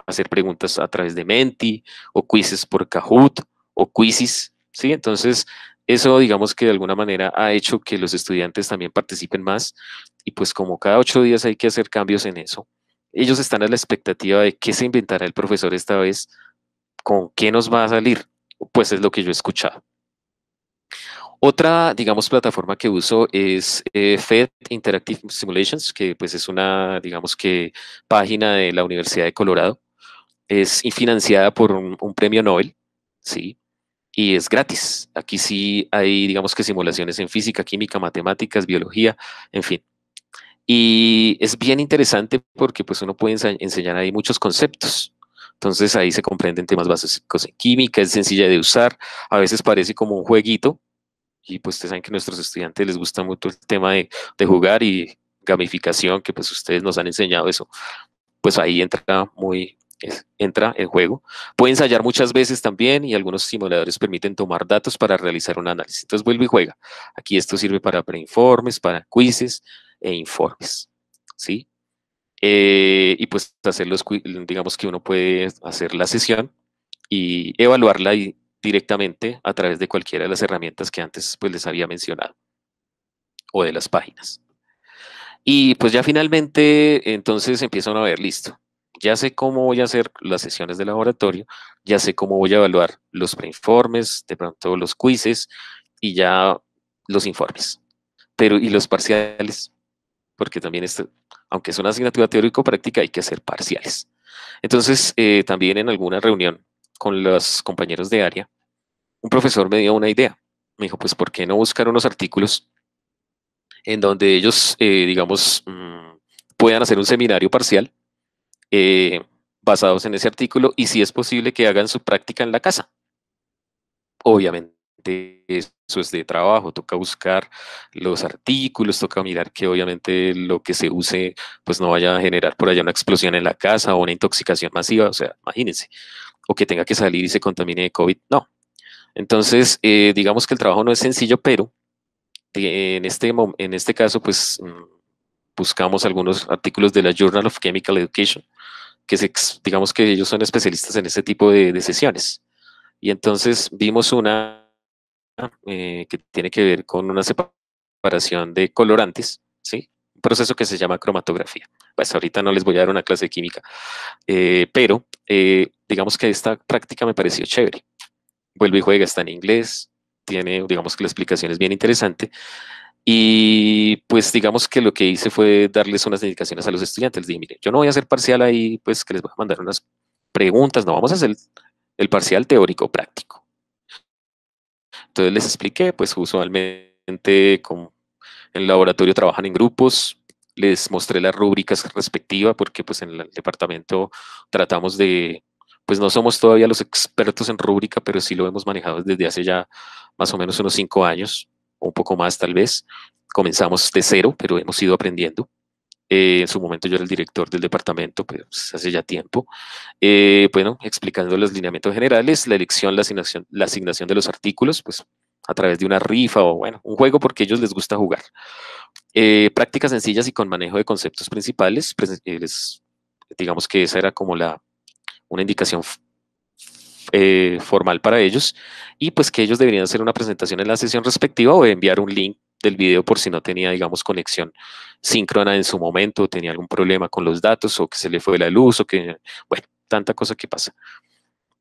hacer preguntas a través de Menti o quizzes por Kahoot o quizzes, ¿sí? Entonces, eso digamos que de alguna manera ha hecho que los estudiantes también participen más y pues como cada ocho días hay que hacer cambios en eso, ellos están a la expectativa de qué se inventará el profesor esta vez, con qué nos va a salir, pues es lo que yo he escuchado. Otra, digamos, plataforma que uso es eh, FED Interactive Simulations, que pues es una, digamos que, página de la Universidad de Colorado. Es financiada por un premio Nobel, ¿sí? y es gratis. Aquí sí hay, digamos que simulaciones en física, química, matemáticas, biología, en fin. Y es bien interesante porque pues uno puede enseñar ahí muchos conceptos. Entonces ahí se comprenden temas básicos en química, es sencilla de usar, a veces parece como un jueguito y pues ustedes saben que a nuestros estudiantes les gusta mucho el tema de, de jugar y gamificación, que pues ustedes nos han enseñado eso, pues ahí entra muy, entra en juego. Puede ensayar muchas veces también y algunos simuladores permiten tomar datos para realizar un análisis. Entonces vuelve y juega. Aquí esto sirve para preinformes, para quizzes e informes. ¿sí? Eh, y pues hacer los, digamos que uno puede hacer la sesión y evaluarla directamente a través de cualquiera de las herramientas que antes pues, les había mencionado o de las páginas. Y pues ya finalmente, entonces empiezan a ver, listo, ya sé cómo voy a hacer las sesiones de laboratorio, ya sé cómo voy a evaluar los preinformes, de pronto los quizzes y ya los informes. Pero, ¿y los parciales? Porque también, esto, aunque es una asignatura teórico-práctica, hay que hacer parciales. Entonces, eh, también en alguna reunión con los compañeros de área, un profesor me dio una idea. Me dijo, pues, ¿por qué no buscar unos artículos en donde ellos, eh, digamos, mm, puedan hacer un seminario parcial eh, basados en ese artículo y si es posible que hagan su práctica en la casa. Obviamente eso es de trabajo, toca buscar los artículos, toca mirar que obviamente lo que se use pues no vaya a generar por allá una explosión en la casa o una intoxicación masiva, o sea, imagínense, o que tenga que salir y se contamine de COVID, no. Entonces, eh, digamos que el trabajo no es sencillo, pero en este, en este caso pues mm, buscamos algunos artículos de la Journal of Chemical Education que digamos que ellos son especialistas en ese tipo de, sesiones. Y entonces vimos una eh, que tiene que ver con una separación de colorantes, ¿sí? Un proceso que se llama cromatografía. Pues ahorita no les voy a dar una clase de química, eh, pero eh, digamos que esta práctica me pareció chévere. vuelvo y juega, está en inglés, tiene, digamos que la explicación es bien interesante. Y pues digamos que lo que hice fue darles unas indicaciones a los estudiantes. Les dije, mire, yo no voy a hacer parcial ahí, pues que les voy a mandar unas preguntas, no vamos a hacer el parcial teórico práctico. Entonces les expliqué, pues usualmente como en el laboratorio trabajan en grupos, les mostré las rúbricas respectivas porque pues en el departamento tratamos de, pues no somos todavía los expertos en rúbrica, pero sí lo hemos manejado desde hace ya más o menos unos cinco años un poco más tal vez. Comenzamos de cero, pero hemos ido aprendiendo. Eh, en su momento yo era el director del departamento, pues hace ya tiempo. Eh, bueno, explicando los lineamientos generales, la elección, la asignación, de los artículos, pues a través de una rifa o bueno, un juego porque ellos les gusta jugar. Eh, prácticas sencillas y con manejo de conceptos principales, pues, digamos que esa era como la, una indicación eh, formal para ellos y pues que ellos deberían hacer una presentación en la sesión respectiva o enviar un link del video por si no tenía, digamos, conexión síncrona en su momento, o tenía algún problema con los datos o que se le fue la luz o que, bueno, tanta cosa que pasa.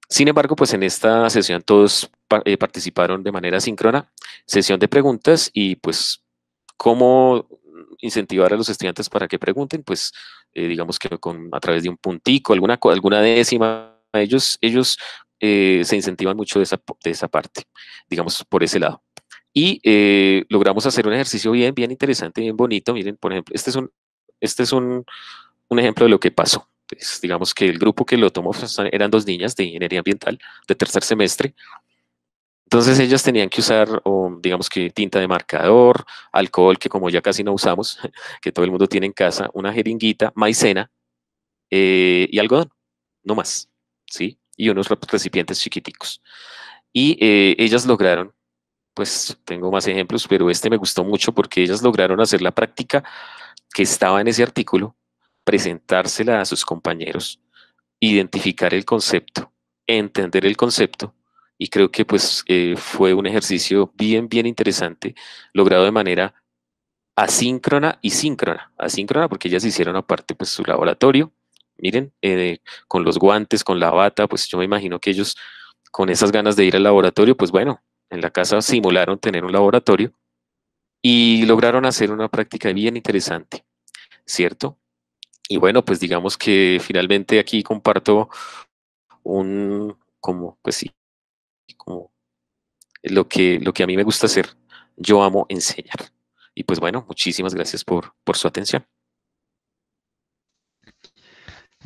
Sin embargo, pues en esta sesión todos eh, participaron de manera síncrona, sesión de preguntas y pues cómo incentivar a los estudiantes para que pregunten, pues eh, digamos que con, a través de un puntico, alguna, alguna décima, ellos, ellos eh, se incentivan mucho de esa, de esa parte, digamos, por ese lado. Y eh, logramos hacer un ejercicio bien, bien interesante, bien bonito. Miren, por ejemplo, este es un, este es un, ejemplo de lo que pasó. Pues, digamos que el grupo que lo tomó pues, eran dos niñas de ingeniería ambiental de tercer semestre. Entonces ellas tenían que usar, um, digamos que tinta de marcador, alcohol, que como ya casi no usamos, que todo el mundo tiene en casa, una jeringuita, maicena eh, y algodón, no más. ¿sí? y unos recipientes chiquiticos. Y eh, ellas lograron, pues tengo más ejemplos, pero este me gustó mucho porque ellas lograron hacer la práctica que estaba en ese artículo, presentársela a sus compañeros, identificar el concepto, entender el concepto, y creo que pues eh, fue un ejercicio bien, bien interesante, logrado de manera asíncrona y síncrona. Asíncrona porque ellas hicieron aparte pues su laboratorio, miren, eh, con los guantes, con la bata, pues yo me imagino que ellos con esas ganas de ir al laboratorio, pues bueno, en la casa simularon tener un laboratorio y lograron hacer una práctica bien interesante, ¿cierto? Y bueno, pues digamos que finalmente aquí comparto un, como, pues sí, como lo que, lo que a mí me gusta hacer. Yo amo enseñar. Y pues bueno, muchísimas gracias por su atención.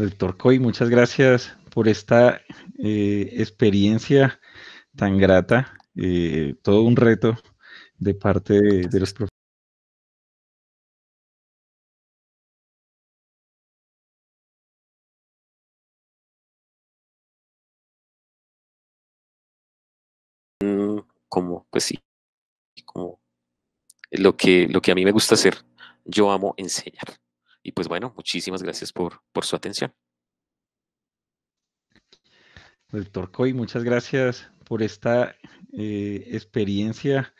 Doctor Coy, muchas gracias por esta eh, experiencia tan grata, eh, todo un reto de parte de, los profesores. como pues sí como lo que lo que a mí me gusta hacer yo amo enseñar y pues bueno, muchísimas gracias por, su atención. Doctor Coy, muchas gracias por esta eh, experiencia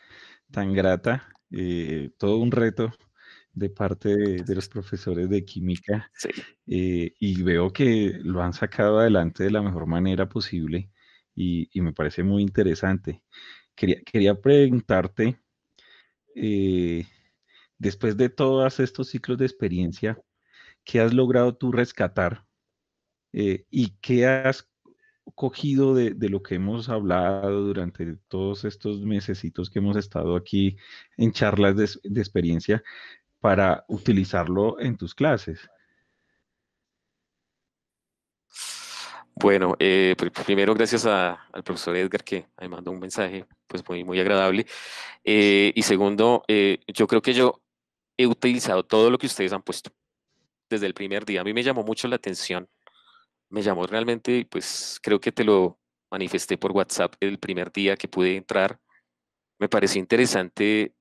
tan grata, eh, todo un reto de parte de, los profesores de química sí. Eh, y veo que lo han sacado adelante de la mejor manera posible y, me parece muy interesante. Quería, quería preguntarte después de todos estos ciclos de experiencia, ¿qué has logrado tú rescatar? Eh, ¿Y qué has cogido de, lo que hemos hablado durante todos estos mesecitos que hemos estado aquí en charlas de, experiencia para utilizarlo en tus clases? Bueno, eh, primero gracias al profesor Edgar que me mandó un mensaje pues muy, muy agradable. Eh, y segundo, yo creo que yo he utilizado todo lo que ustedes han puesto desde el primer día. A mí me llamó mucho la atención. Me llamó realmente pues creo que te lo manifesté por WhatsApp el primer día que pude entrar. Me pareció interesante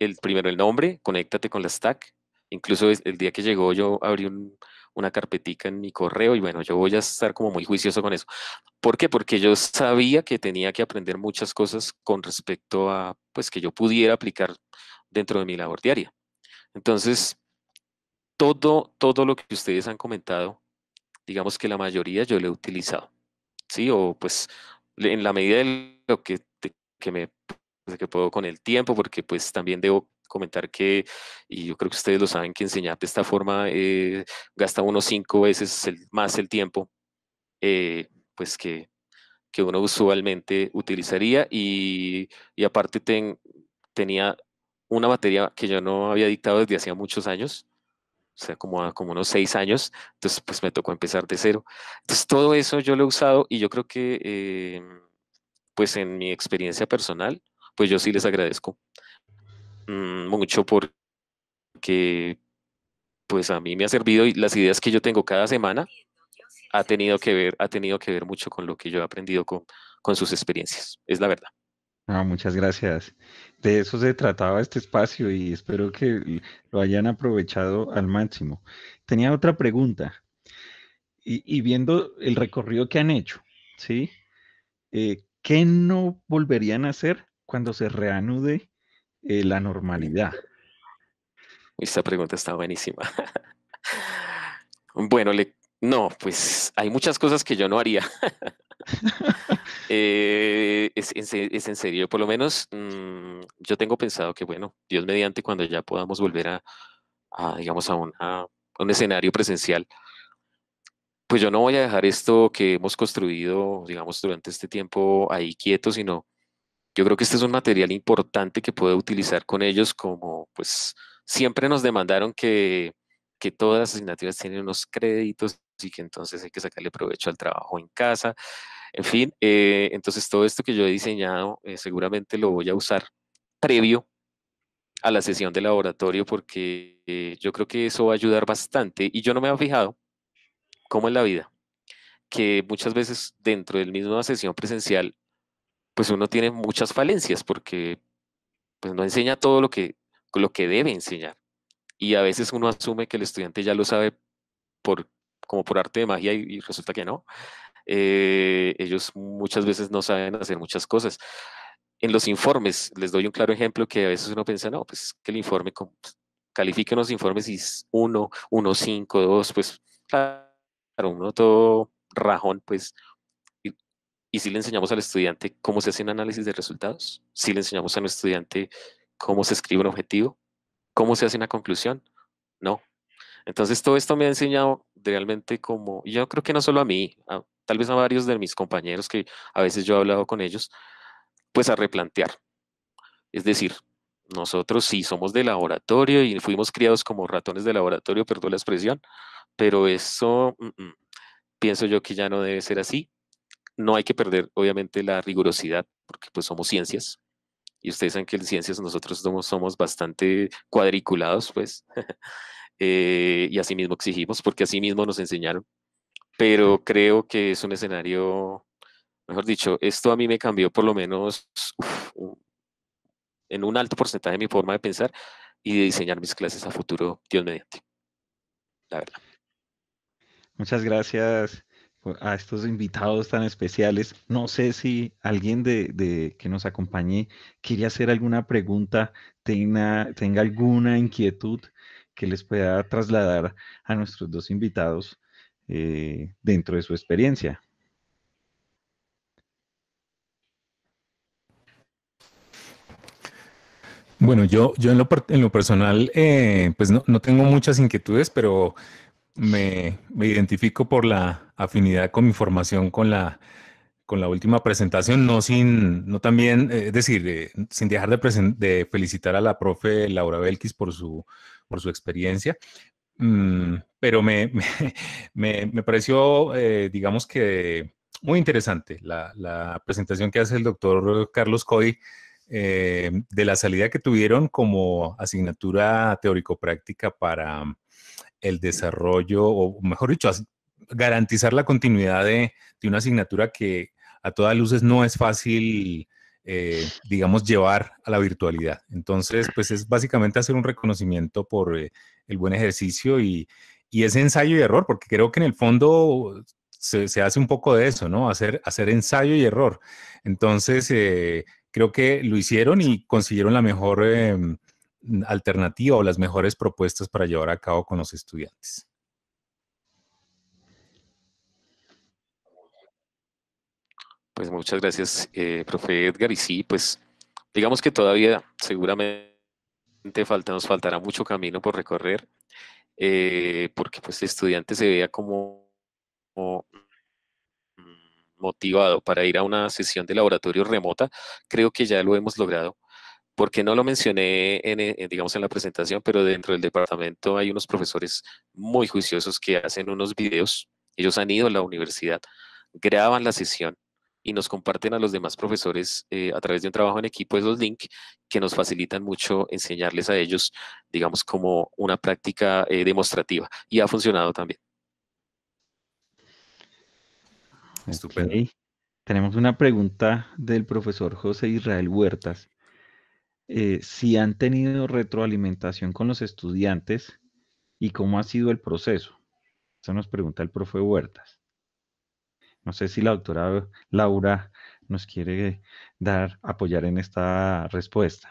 el primero el nombre, conéctate con la stack. Incluso el día que llegó yo abrí una carpetica en mi correo y bueno, yo voy a estar como muy juicioso con eso. ¿Por qué? Porque yo sabía que tenía que aprender muchas cosas con respecto a pues que yo pudiera aplicar dentro de mi labor diaria. Entonces, todo, todo lo que ustedes han comentado, digamos que la mayoría yo lo he utilizado, ¿sí? O pues en la medida de lo que, me pues, que puedo con el tiempo, porque pues también debo comentar que, y yo creo que ustedes lo saben, que enseñar de esta forma eh, gasta unos cinco veces más el tiempo, eh, pues que, que, uno usualmente utilizaría y, aparte tenía una materia que yo no había dictado desde hacía muchos años, o sea, como, como unos seis años, entonces pues me tocó empezar de cero. Entonces todo eso yo lo he usado y yo creo que eh, pues en mi experiencia personal, pues yo sí les agradezco mucho mm, mucho porque pues a mí me ha servido y las ideas que yo tengo cada semana ha tenido que ver, ha tenido que ver mucho con lo que yo he aprendido con, con sus experiencias, es la verdad. Ah, muchas gracias. De eso se trataba este espacio y espero que lo hayan aprovechado al máximo. Tenía otra pregunta. Y, viendo el recorrido que han hecho, ¿sí? Eh, ¿Qué no volverían a hacer cuando se reanude eh, la normalidad? Esta pregunta está buenísima. bueno, le no, pues hay muchas cosas que yo no haría. Eh, es, en serio, por lo menos mm, yo tengo pensado que, bueno, Dios mediante, cuando ya podamos volver a, digamos, a, un, escenario presencial, pues yo no voy a dejar esto que hemos construido, digamos, durante este tiempo ahí quieto, sino yo creo que este es un material importante que puedo utilizar con ellos como, pues, siempre nos demandaron que, que todas las asignaturas tienen unos créditos y que entonces hay que sacarle provecho al trabajo en casa. En fin, eh, entonces todo esto que yo he diseñado eh, seguramente lo voy a usar previo a la sesión de laboratorio porque eh, yo creo que eso va a ayudar bastante y yo no me he fijado cómo es la vida, que muchas veces dentro del mismo sesión presencial pues uno tiene muchas falencias porque pues no enseña todo lo que, lo que debe enseñar y a veces uno asume que el estudiante ya lo sabe por como por arte de magia y, resulta que no. Eh, ellos muchas veces no saben hacer muchas cosas. En los informes, les doy un claro ejemplo que a veces uno piensa, no, pues que el informe, califique unos informes y es uno, uno cinco dos pues claro, uno todo rajón, pues y si le enseñamos al estudiante cómo se hace un análisis de resultados, si le enseñamos a un estudiante cómo se escribe un objetivo, cómo se hace una conclusión, no. Entonces todo esto me ha enseñado realmente como, yo creo que no solo a mí, tal vez a varios de mis compañeros que a veces yo he hablado con ellos, pues a replantear. Es decir, nosotros sí somos de laboratorio y fuimos criados como ratones de laboratorio, perdón la expresión, pero eso mm, mm, pienso yo que ya no debe ser así. No hay que perder, obviamente, la rigurosidad, porque pues somos ciencias. Y ustedes saben que en ciencias nosotros somos, somos bastante cuadriculados, pues. Eh, y así mismo exigimos, porque así mismo nos enseñaron. Pero creo que es un escenario, mejor dicho, esto a mí me cambió por lo menos en un alto porcentaje de mi forma de pensar y de diseñar mis clases a futuro, Dios mediante. La verdad. Muchas gracias a estos invitados tan especiales. No sé si alguien de, que nos acompañe quiere hacer alguna pregunta, tenga, tenga alguna inquietud que les pueda trasladar a nuestros dos invitados eh, dentro de su experiencia. Bueno, yo, yo en, lo, personal, eh, pues no, tengo muchas inquietudes, pero me, identifico por la afinidad con mi formación con la, con la última presentación, no sin, no también, eh, es decir, sin dejar de, de, felicitar a la profe Laura Belkis por su, por su experiencia. Mm, pero me, me, me, pareció, eh, digamos que muy interesante la, presentación que hace el doctor Carlos Coy eh, de la salida que tuvieron como asignatura teórico-práctica para el desarrollo, o mejor dicho, garantizar la continuidad de, de, una asignatura que a todas luces no es fácil eh, digamos, llevar a la virtualidad. Entonces, pues es básicamente hacer un reconocimiento por eh, el buen ejercicio y, ese ensayo y error, porque creo que en el fondo se, hace un poco de eso, ¿no? Hacer, hacer ensayo y error. Entonces, eh, creo que lo hicieron y consiguieron la mejor em, alternativa o las mejores propuestas para llevar a cabo con los estudiantes. Pues muchas gracias, eh, profe Edgar. Y sí, pues digamos que todavía seguramente nos faltará mucho camino por recorrer, eh, porque pues el estudiante se vea como, motivado para ir a una sesión de laboratorio remota. Creo que ya lo hemos logrado porque no lo mencioné en, digamos en la presentación, pero dentro del departamento hay unos profesores muy juiciosos que hacen unos videos. Ellos han ido a la universidad, graban la sesión y nos comparten a los demás profesores eh, a través de un trabajo en equipo esos links que nos facilitan mucho enseñarles a ellos, digamos, como una práctica eh, demostrativa. Y ha funcionado también. Estupendo. Tenemos una pregunta del profesor José Israel Huertas. Eh, si han tenido retroalimentación con los estudiantes y cómo ha sido el proceso. Eso nos pregunta el profe Huertas. No sé si la doctora Laura nos quiere dar, apoyar en esta respuesta.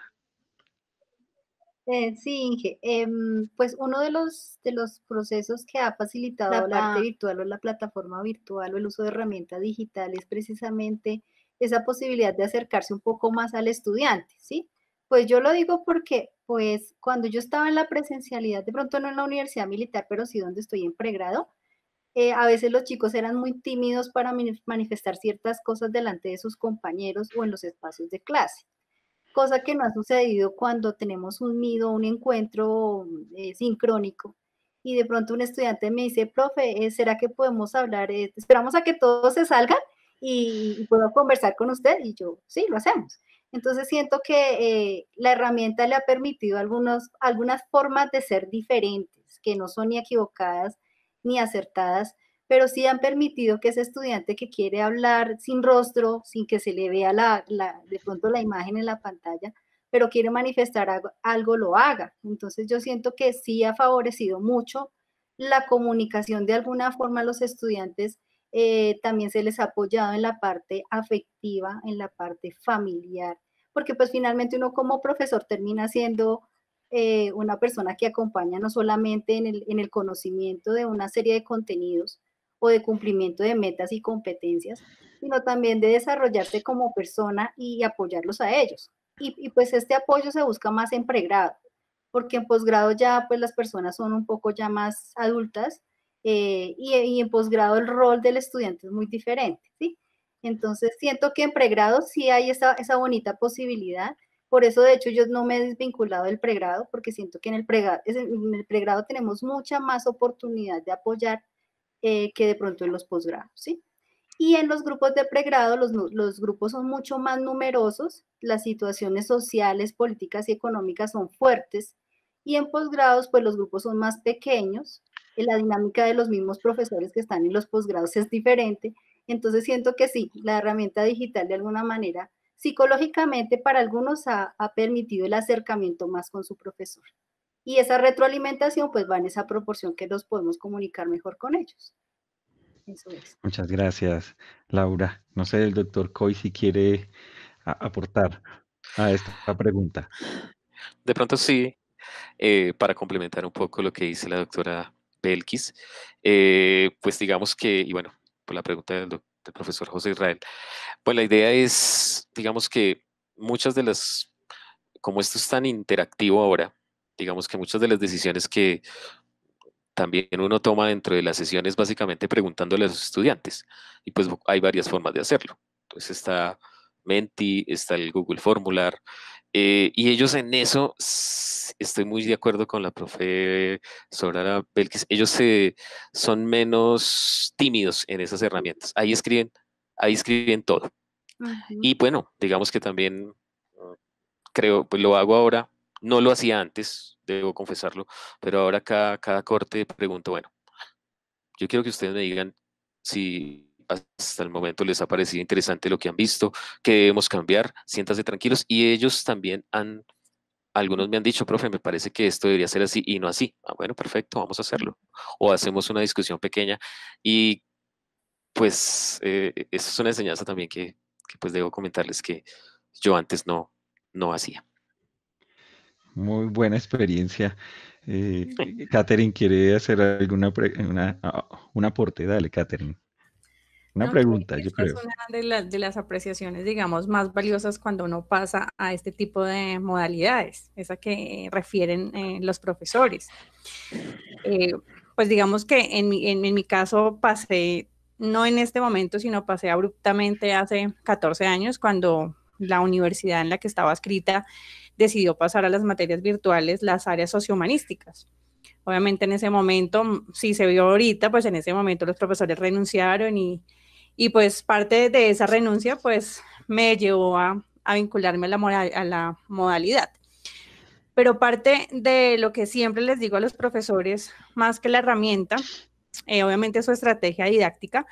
Eh, sí, Inge. Em, pues uno de los, de los procesos que ha facilitado la, la virtual o la plataforma virtual o el uso de herramientas digitales es precisamente esa posibilidad de acercarse un poco más al estudiante, ¿sí? Pues yo lo digo porque, pues, cuando yo estaba en la presencialidad, de pronto no en la universidad militar, pero sí donde estoy en pregrado, eh, a veces los chicos eran muy tímidos para manifestar ciertas cosas delante de sus compañeros o en los espacios de clase, cosa que no ha sucedido cuando tenemos un nido, un encuentro eh, sincrónico. Y de pronto un estudiante me dice, profe, eh, ¿será que podemos hablar? ¿Esperamos a que todos se salgan y, puedo conversar con usted? Y yo, sí, lo hacemos. Entonces siento que la herramienta le ha permitido algunos, algunas formas de ser diferentes, que no son ni equivocadas ni acertadas, pero sí han permitido que ese estudiante que quiere hablar sin rostro, sin que se le vea la, de pronto la imagen en la pantalla, pero quiere manifestar algo, algo, lo haga. Entonces yo siento que sí ha favorecido mucho la comunicación de alguna forma a los estudiantes. Eh, también se les ha apoyado en la parte afectiva, en la parte familiar, porque pues finalmente uno como profesor termina siendo eh, una persona que acompaña no solamente en el, conocimiento de una serie de contenidos o de cumplimiento de metas y competencias, sino también de desarrollarse como persona y apoyarlos a ellos. Y, pues este apoyo se busca más en pregrado, porque en posgrado ya pues las personas son un poco ya más adultas eh, y, en posgrado el rol del estudiante es muy diferente, ¿sí? Entonces siento que en pregrado sí hay esa, esa bonita posibilidad por eso, de hecho, yo no me he desvinculado del pregrado, porque siento que en el pregrado, en el pregrado tenemos mucha más oportunidad de apoyar eh, que de pronto en los posgrados, ¿sí? Y en los grupos de pregrado, los, los, grupos son mucho más numerosos, las situaciones sociales, políticas y económicas son fuertes, y en posgrados, pues los grupos son más pequeños, eh, la dinámica de los mismos profesores que están en los posgrados es diferente, entonces siento que sí, la herramienta digital de alguna manera psicológicamente para algunos ha, permitido el acercamiento más con su profesor. Y esa retroalimentación pues va en esa proporción que nos podemos comunicar mejor con ellos. Muchas gracias, Laura. No sé el doctor Coy si quiere aportar a esta pregunta. De pronto sí, eh, para complementar un poco lo que dice la doctora Belkis, eh, pues digamos que, y bueno, por la pregunta del doctor el profesor José Israel. Pues la idea es, digamos que muchas de las, como esto es tan interactivo ahora, digamos que muchas de las decisiones que también uno toma dentro de las sesiones básicamente preguntándole a los estudiantes. Y pues hay varias formas de hacerlo. Entonces está Menti, está el Google Formular, eh, y ellos en eso, estoy muy de acuerdo con la profe Sorara Belkis, ellos son menos tímidos en esas herramientas. Ahí escriben, ahí escriben todo. Y bueno, digamos que también mm, creo, pues lo hago ahora, no lo hacía antes, debo confesarlo, pero ahora cada, cada corte pregunto, bueno, yo quiero que ustedes me digan si hasta el momento les ha parecido interesante lo que han visto, que debemos cambiar, siéntase tranquilos y ellos también han, algunos me han dicho, profe, me parece que esto debería ser así y no así. Ah, bueno, perfecto, vamos a hacerlo. O hacemos una discusión pequeña y pues eh, e, eso es una enseñanza también que, pues debo comentarles que yo antes no, no hacía. Muy buena experiencia. Eh, Catherine, ¿quiere hacer alguna una, ah, aporte? Dale, Catherine. Una pregunta, yo creo. Es de, las apreciaciones, digamos, más valiosas cuando uno pasa a este tipo de modalidades, esa que refieren eh, los profesores. Eh, pues digamos que en mi, mi caso pasé, no en este momento, sino pasé abruptamente hace 14 años cuando la universidad en la que estaba escrita decidió pasar a las materias virtuales las áreas sociohumanísticas. Obviamente en ese momento, mm, si se vio ahorita, pues en ese momento los profesores renunciaron y y pues parte de esa renuncia pues me llevó a, vincularme a la, modalidad. Pero parte de lo que siempre les digo a los profesores, más que la herramienta, eh, obviamente su estrategia didáctica,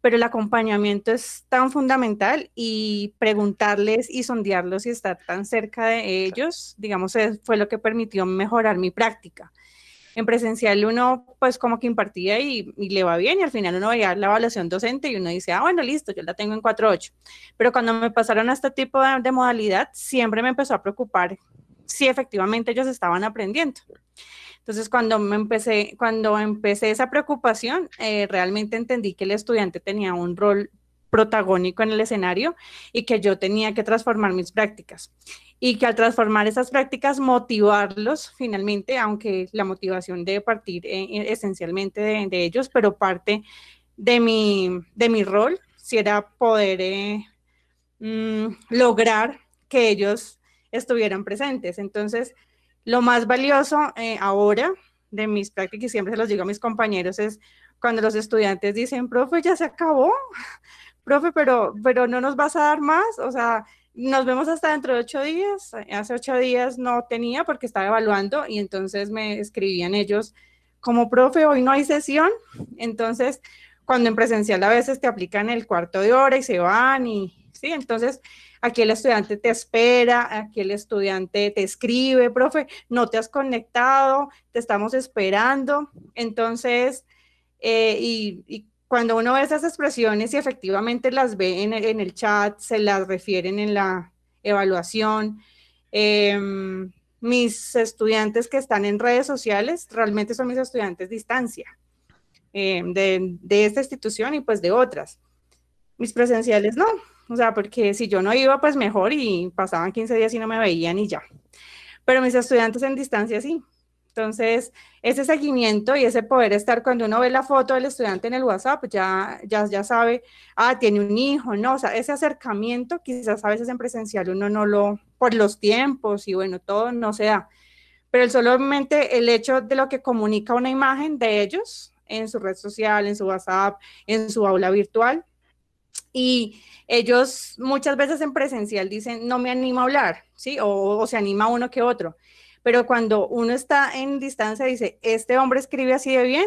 pero el acompañamiento es tan fundamental y preguntarles y sondearlos y estar tan cerca de ellos, digamos, fue lo que permitió mejorar mi práctica. En presencial uno pues como que impartía y, le va bien y al final uno veía la evaluación docente y uno dice, ah, bueno, listo, yo la tengo en 4.8. Pero cuando me pasaron a este tipo de, modalidad, siempre me empezó a preocupar si efectivamente ellos estaban aprendiendo. Entonces, cuando, me empecé, cuando empecé esa preocupación, eh, realmente entendí que el estudiante tenía un rol protagónico en el escenario y que yo tenía que transformar mis prácticas. Y que al transformar esas prácticas, motivarlos finalmente, aunque la motivación debe partir eh, eh, esencialmente de, ellos, pero parte de mi, de mi rol, si era poder eh, mm, lograr que ellos estuvieran presentes. Entonces, lo más valioso ahora de mis prácticas, y siempre se los digo a mis compañeros, es cuando los estudiantes dicen, profe, ya se acabó, profe, pero, pero no nos vas a dar más, o sea, nos vemos hasta dentro de ocho días. Hace ocho días no tenía porque estaba evaluando y entonces me escribían ellos como, profe, hoy no hay sesión. Entonces, cuando en presencial a veces te aplican el cuarto de hora y se van y, sí, entonces aquí el estudiante te espera, aquí el estudiante te escribe, profe, no te has conectado, te estamos esperando. Entonces, eh, y, y cuando uno ve esas expresiones y efectivamente las ve en, el chat, se las refieren en la evaluación. Em, mis estudiantes que están en redes sociales realmente son mis estudiantes distancia em, de, de, esta institución y pues de otras. Mis presenciales no, o sea, porque si yo no iba, pues mejor y pasaban 15 días y no me veían y ya. Pero mis estudiantes en distancia sí. Entonces, ese seguimiento y ese poder estar cuando uno ve la foto del estudiante en el WhatsApp, ya, ya, ya sabe, ah, tiene un hijo, ¿no? O sea, ese acercamiento quizás a veces en presencial uno no lo, por los tiempos y bueno, todo no se da. Pero solamente el hecho de lo que comunica una imagen de ellos en su red social, en su WhatsApp, en su aula virtual, y ellos muchas veces en presencial dicen, no me animo a hablar, ¿sí? o, se anima uno que otro pero cuando uno está en distancia dice, este hombre escribe así de bien,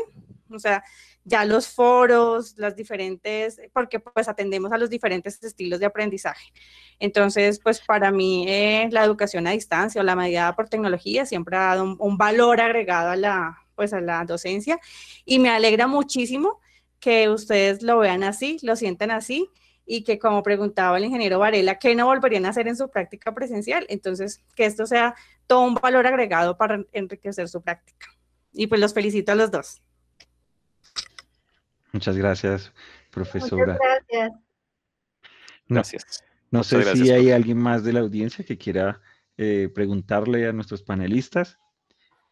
o sea, ya los foros, las diferentes, porque pues atendemos a los diferentes estilos de aprendizaje. Entonces, pues para mí eh, la educación a distancia o la mediada por tecnología siempre ha dado un, valor agregado a la, pues a la docencia y me alegra muchísimo que ustedes lo vean así, lo sientan así y que como preguntaba el ingeniero Varela, ¿qué no volverían a hacer en su práctica presencial. Entonces, que esto sea todo un valor agregado para enriquecer su práctica. Y pues los felicito a los dos. Muchas gracias, profesora. Muchas gracias. gracias. No sé si hay alguien más de la audiencia que quiera eh, preguntarle a nuestros panelistas.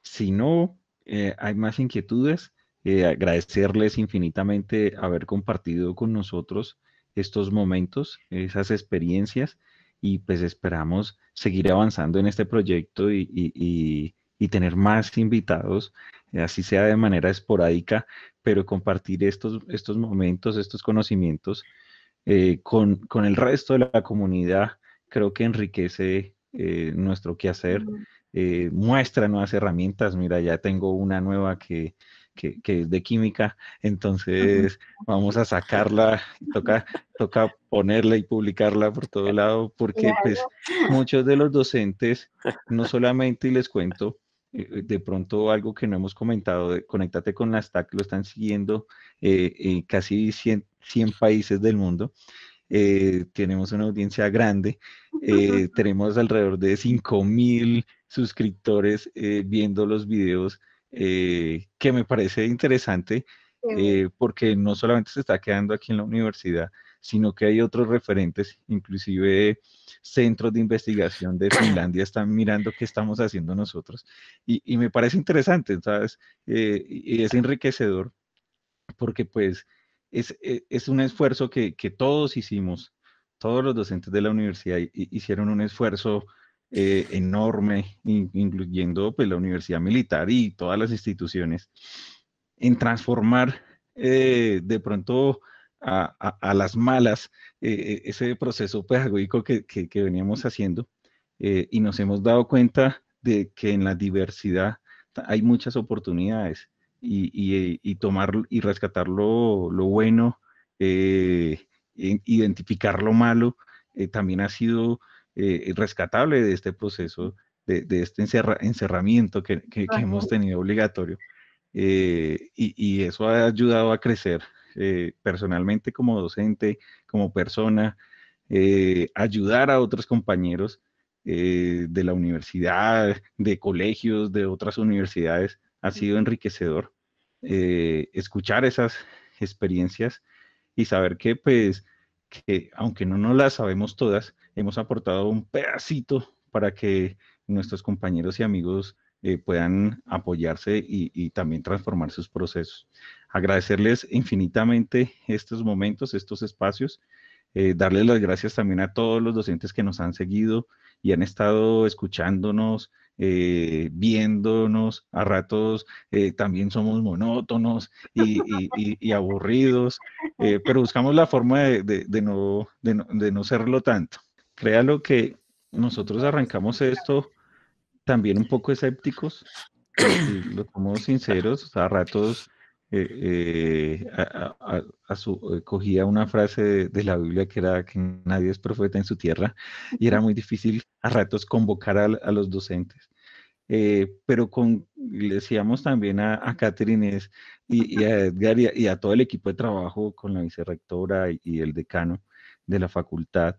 Si no, eh, hay más inquietudes. Eh, agradecerles infinitamente haber compartido con nosotros estos momentos, esas experiencias y pues esperamos seguir avanzando en este proyecto y, tener más invitados, eh, así sea de manera esporádica, pero compartir estos, estos momentos, estos conocimientos eh, con, el resto de la comunidad, creo que enriquece eh, nuestro quehacer, muestra nuevas herramientas, mira, ya tengo una nueva que que, es de química, entonces vamos a sacarla, toca, toca ponerla y publicarla por todo lado, porque pues muchos de los docentes, no solamente, y les cuento, eh, de pronto algo que no hemos comentado, de, conéctate con la STAC, lo están siguiendo eh, en casi 100, 100 países del mundo. Eh, tenemos una audiencia grande, tenemos alrededor de mil suscriptores viendo los videos eh, que me parece interesante eh, porque no solamente se está quedando aquí en la universidad, sino que hay otros referentes, inclusive centros de investigación de Finlandia están mirando qué estamos haciendo nosotros. Y, y me parece interesante, ¿sabes? Eh, y es enriquecedor porque pues es, e, es un esfuerzo que, que, todos hicimos, todos los docentes de la universidad hicieron un esfuerzo eh, enorme, incluyendo pues, la Universidad Militar y todas las instituciones, en transformar eh, de pronto a, las malas eh, e-, ese proceso pedagógico que, que, veníamos haciendo y nos hemos dado cuenta de que en la diversidad hay muchas oportunidades y, tomar y rescatar lo, lo bueno, identificar lo malo, también ha sido eh, rescatable de este proceso, de, este encerramiento que, hemos tenido obligatorio. Eh, y, eso ha ayudado a crecer eh, personalmente como docente, como persona, ayudar a otros compañeros de la universidad, de colegios, de otras universidades, ha sido enriquecedor. escuchar esas experiencias y saber que pues que aunque no nos las sabemos todas, hemos aportado un pedacito para que nuestros compañeros y amigos eh, puedan apoyarse y, también transformar sus procesos. Agradecerles infinitamente estos momentos, estos espacios, eh, darles las gracias también a todos los docentes que nos han seguido y han estado escuchándonos, eh, viéndonos, a ratos eh, también somos monótonos y, aburridos, eh, pero buscamos la forma de, no, de, no, serlo tanto. Créalo que nosotros arrancamos esto también un poco escépticos, lo tomamos sinceros, a ratos eh, eh, eh, cogía una frase de, la Biblia que era que nadie es profeta en su tierra y era muy difícil a ratos convocar a, los docentes. pero con, le decíamos también a, Catherine y, y, a Edgar y, a, todo el equipo de trabajo con la vicerrectora y, y el decano de la facultad,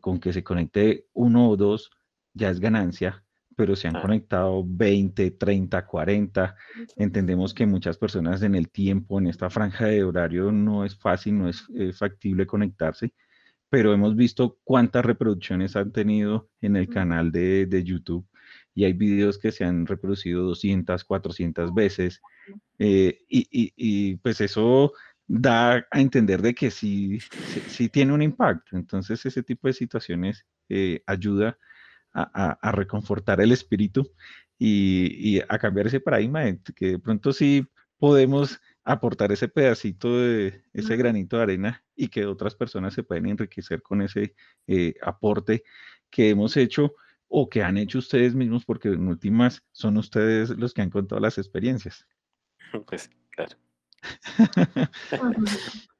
con que se conecte uno o dos ya es ganancia pero se han ah. conectado 20, 30, 40. Entendemos que muchas personas en el tiempo, en esta franja de horario, no es fácil, no es, factible conectarse, pero hemos visto cuántas reproducciones han tenido en el canal de, YouTube y hay videos que se han reproducido 200, 400 veces eh, y, pues eso da a entender de que sí, sí, tiene un impacto. Entonces ese tipo de situaciones eh, ayuda a, reconfortar el espíritu y, a cambiar ese paradigma, que de pronto sí podemos aportar ese pedacito de ese granito de arena y que otras personas se pueden enriquecer con ese eh, aporte que hemos hecho o que han hecho ustedes mismos, porque en últimas son ustedes los que han contado las experiencias. Pues claro.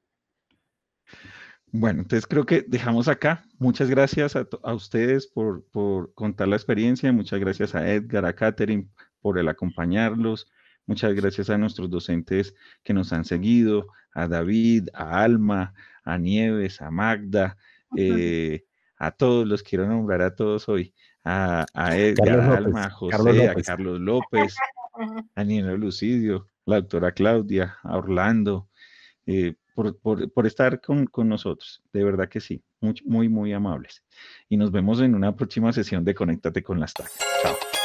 Bueno, entonces creo que dejamos acá. Muchas gracias a, ustedes por, contar la experiencia. Muchas gracias a Edgar, a Katherine por el acompañarlos. Muchas gracias a nuestros docentes que nos han seguido, a David, a Alma, a Nieves, a Magda, eh, a todos, los quiero nombrar a todos hoy, a, Edgar, a Alma, a José, Carlos a Carlos López, a Nino Lucidio, la doctora Claudia, a Orlando, eh, por, estar con, nosotros. De verdad que sí. Muy, muy, muy amables. Y nos vemos en una próxima sesión de Conéctate con las TAC. Chao.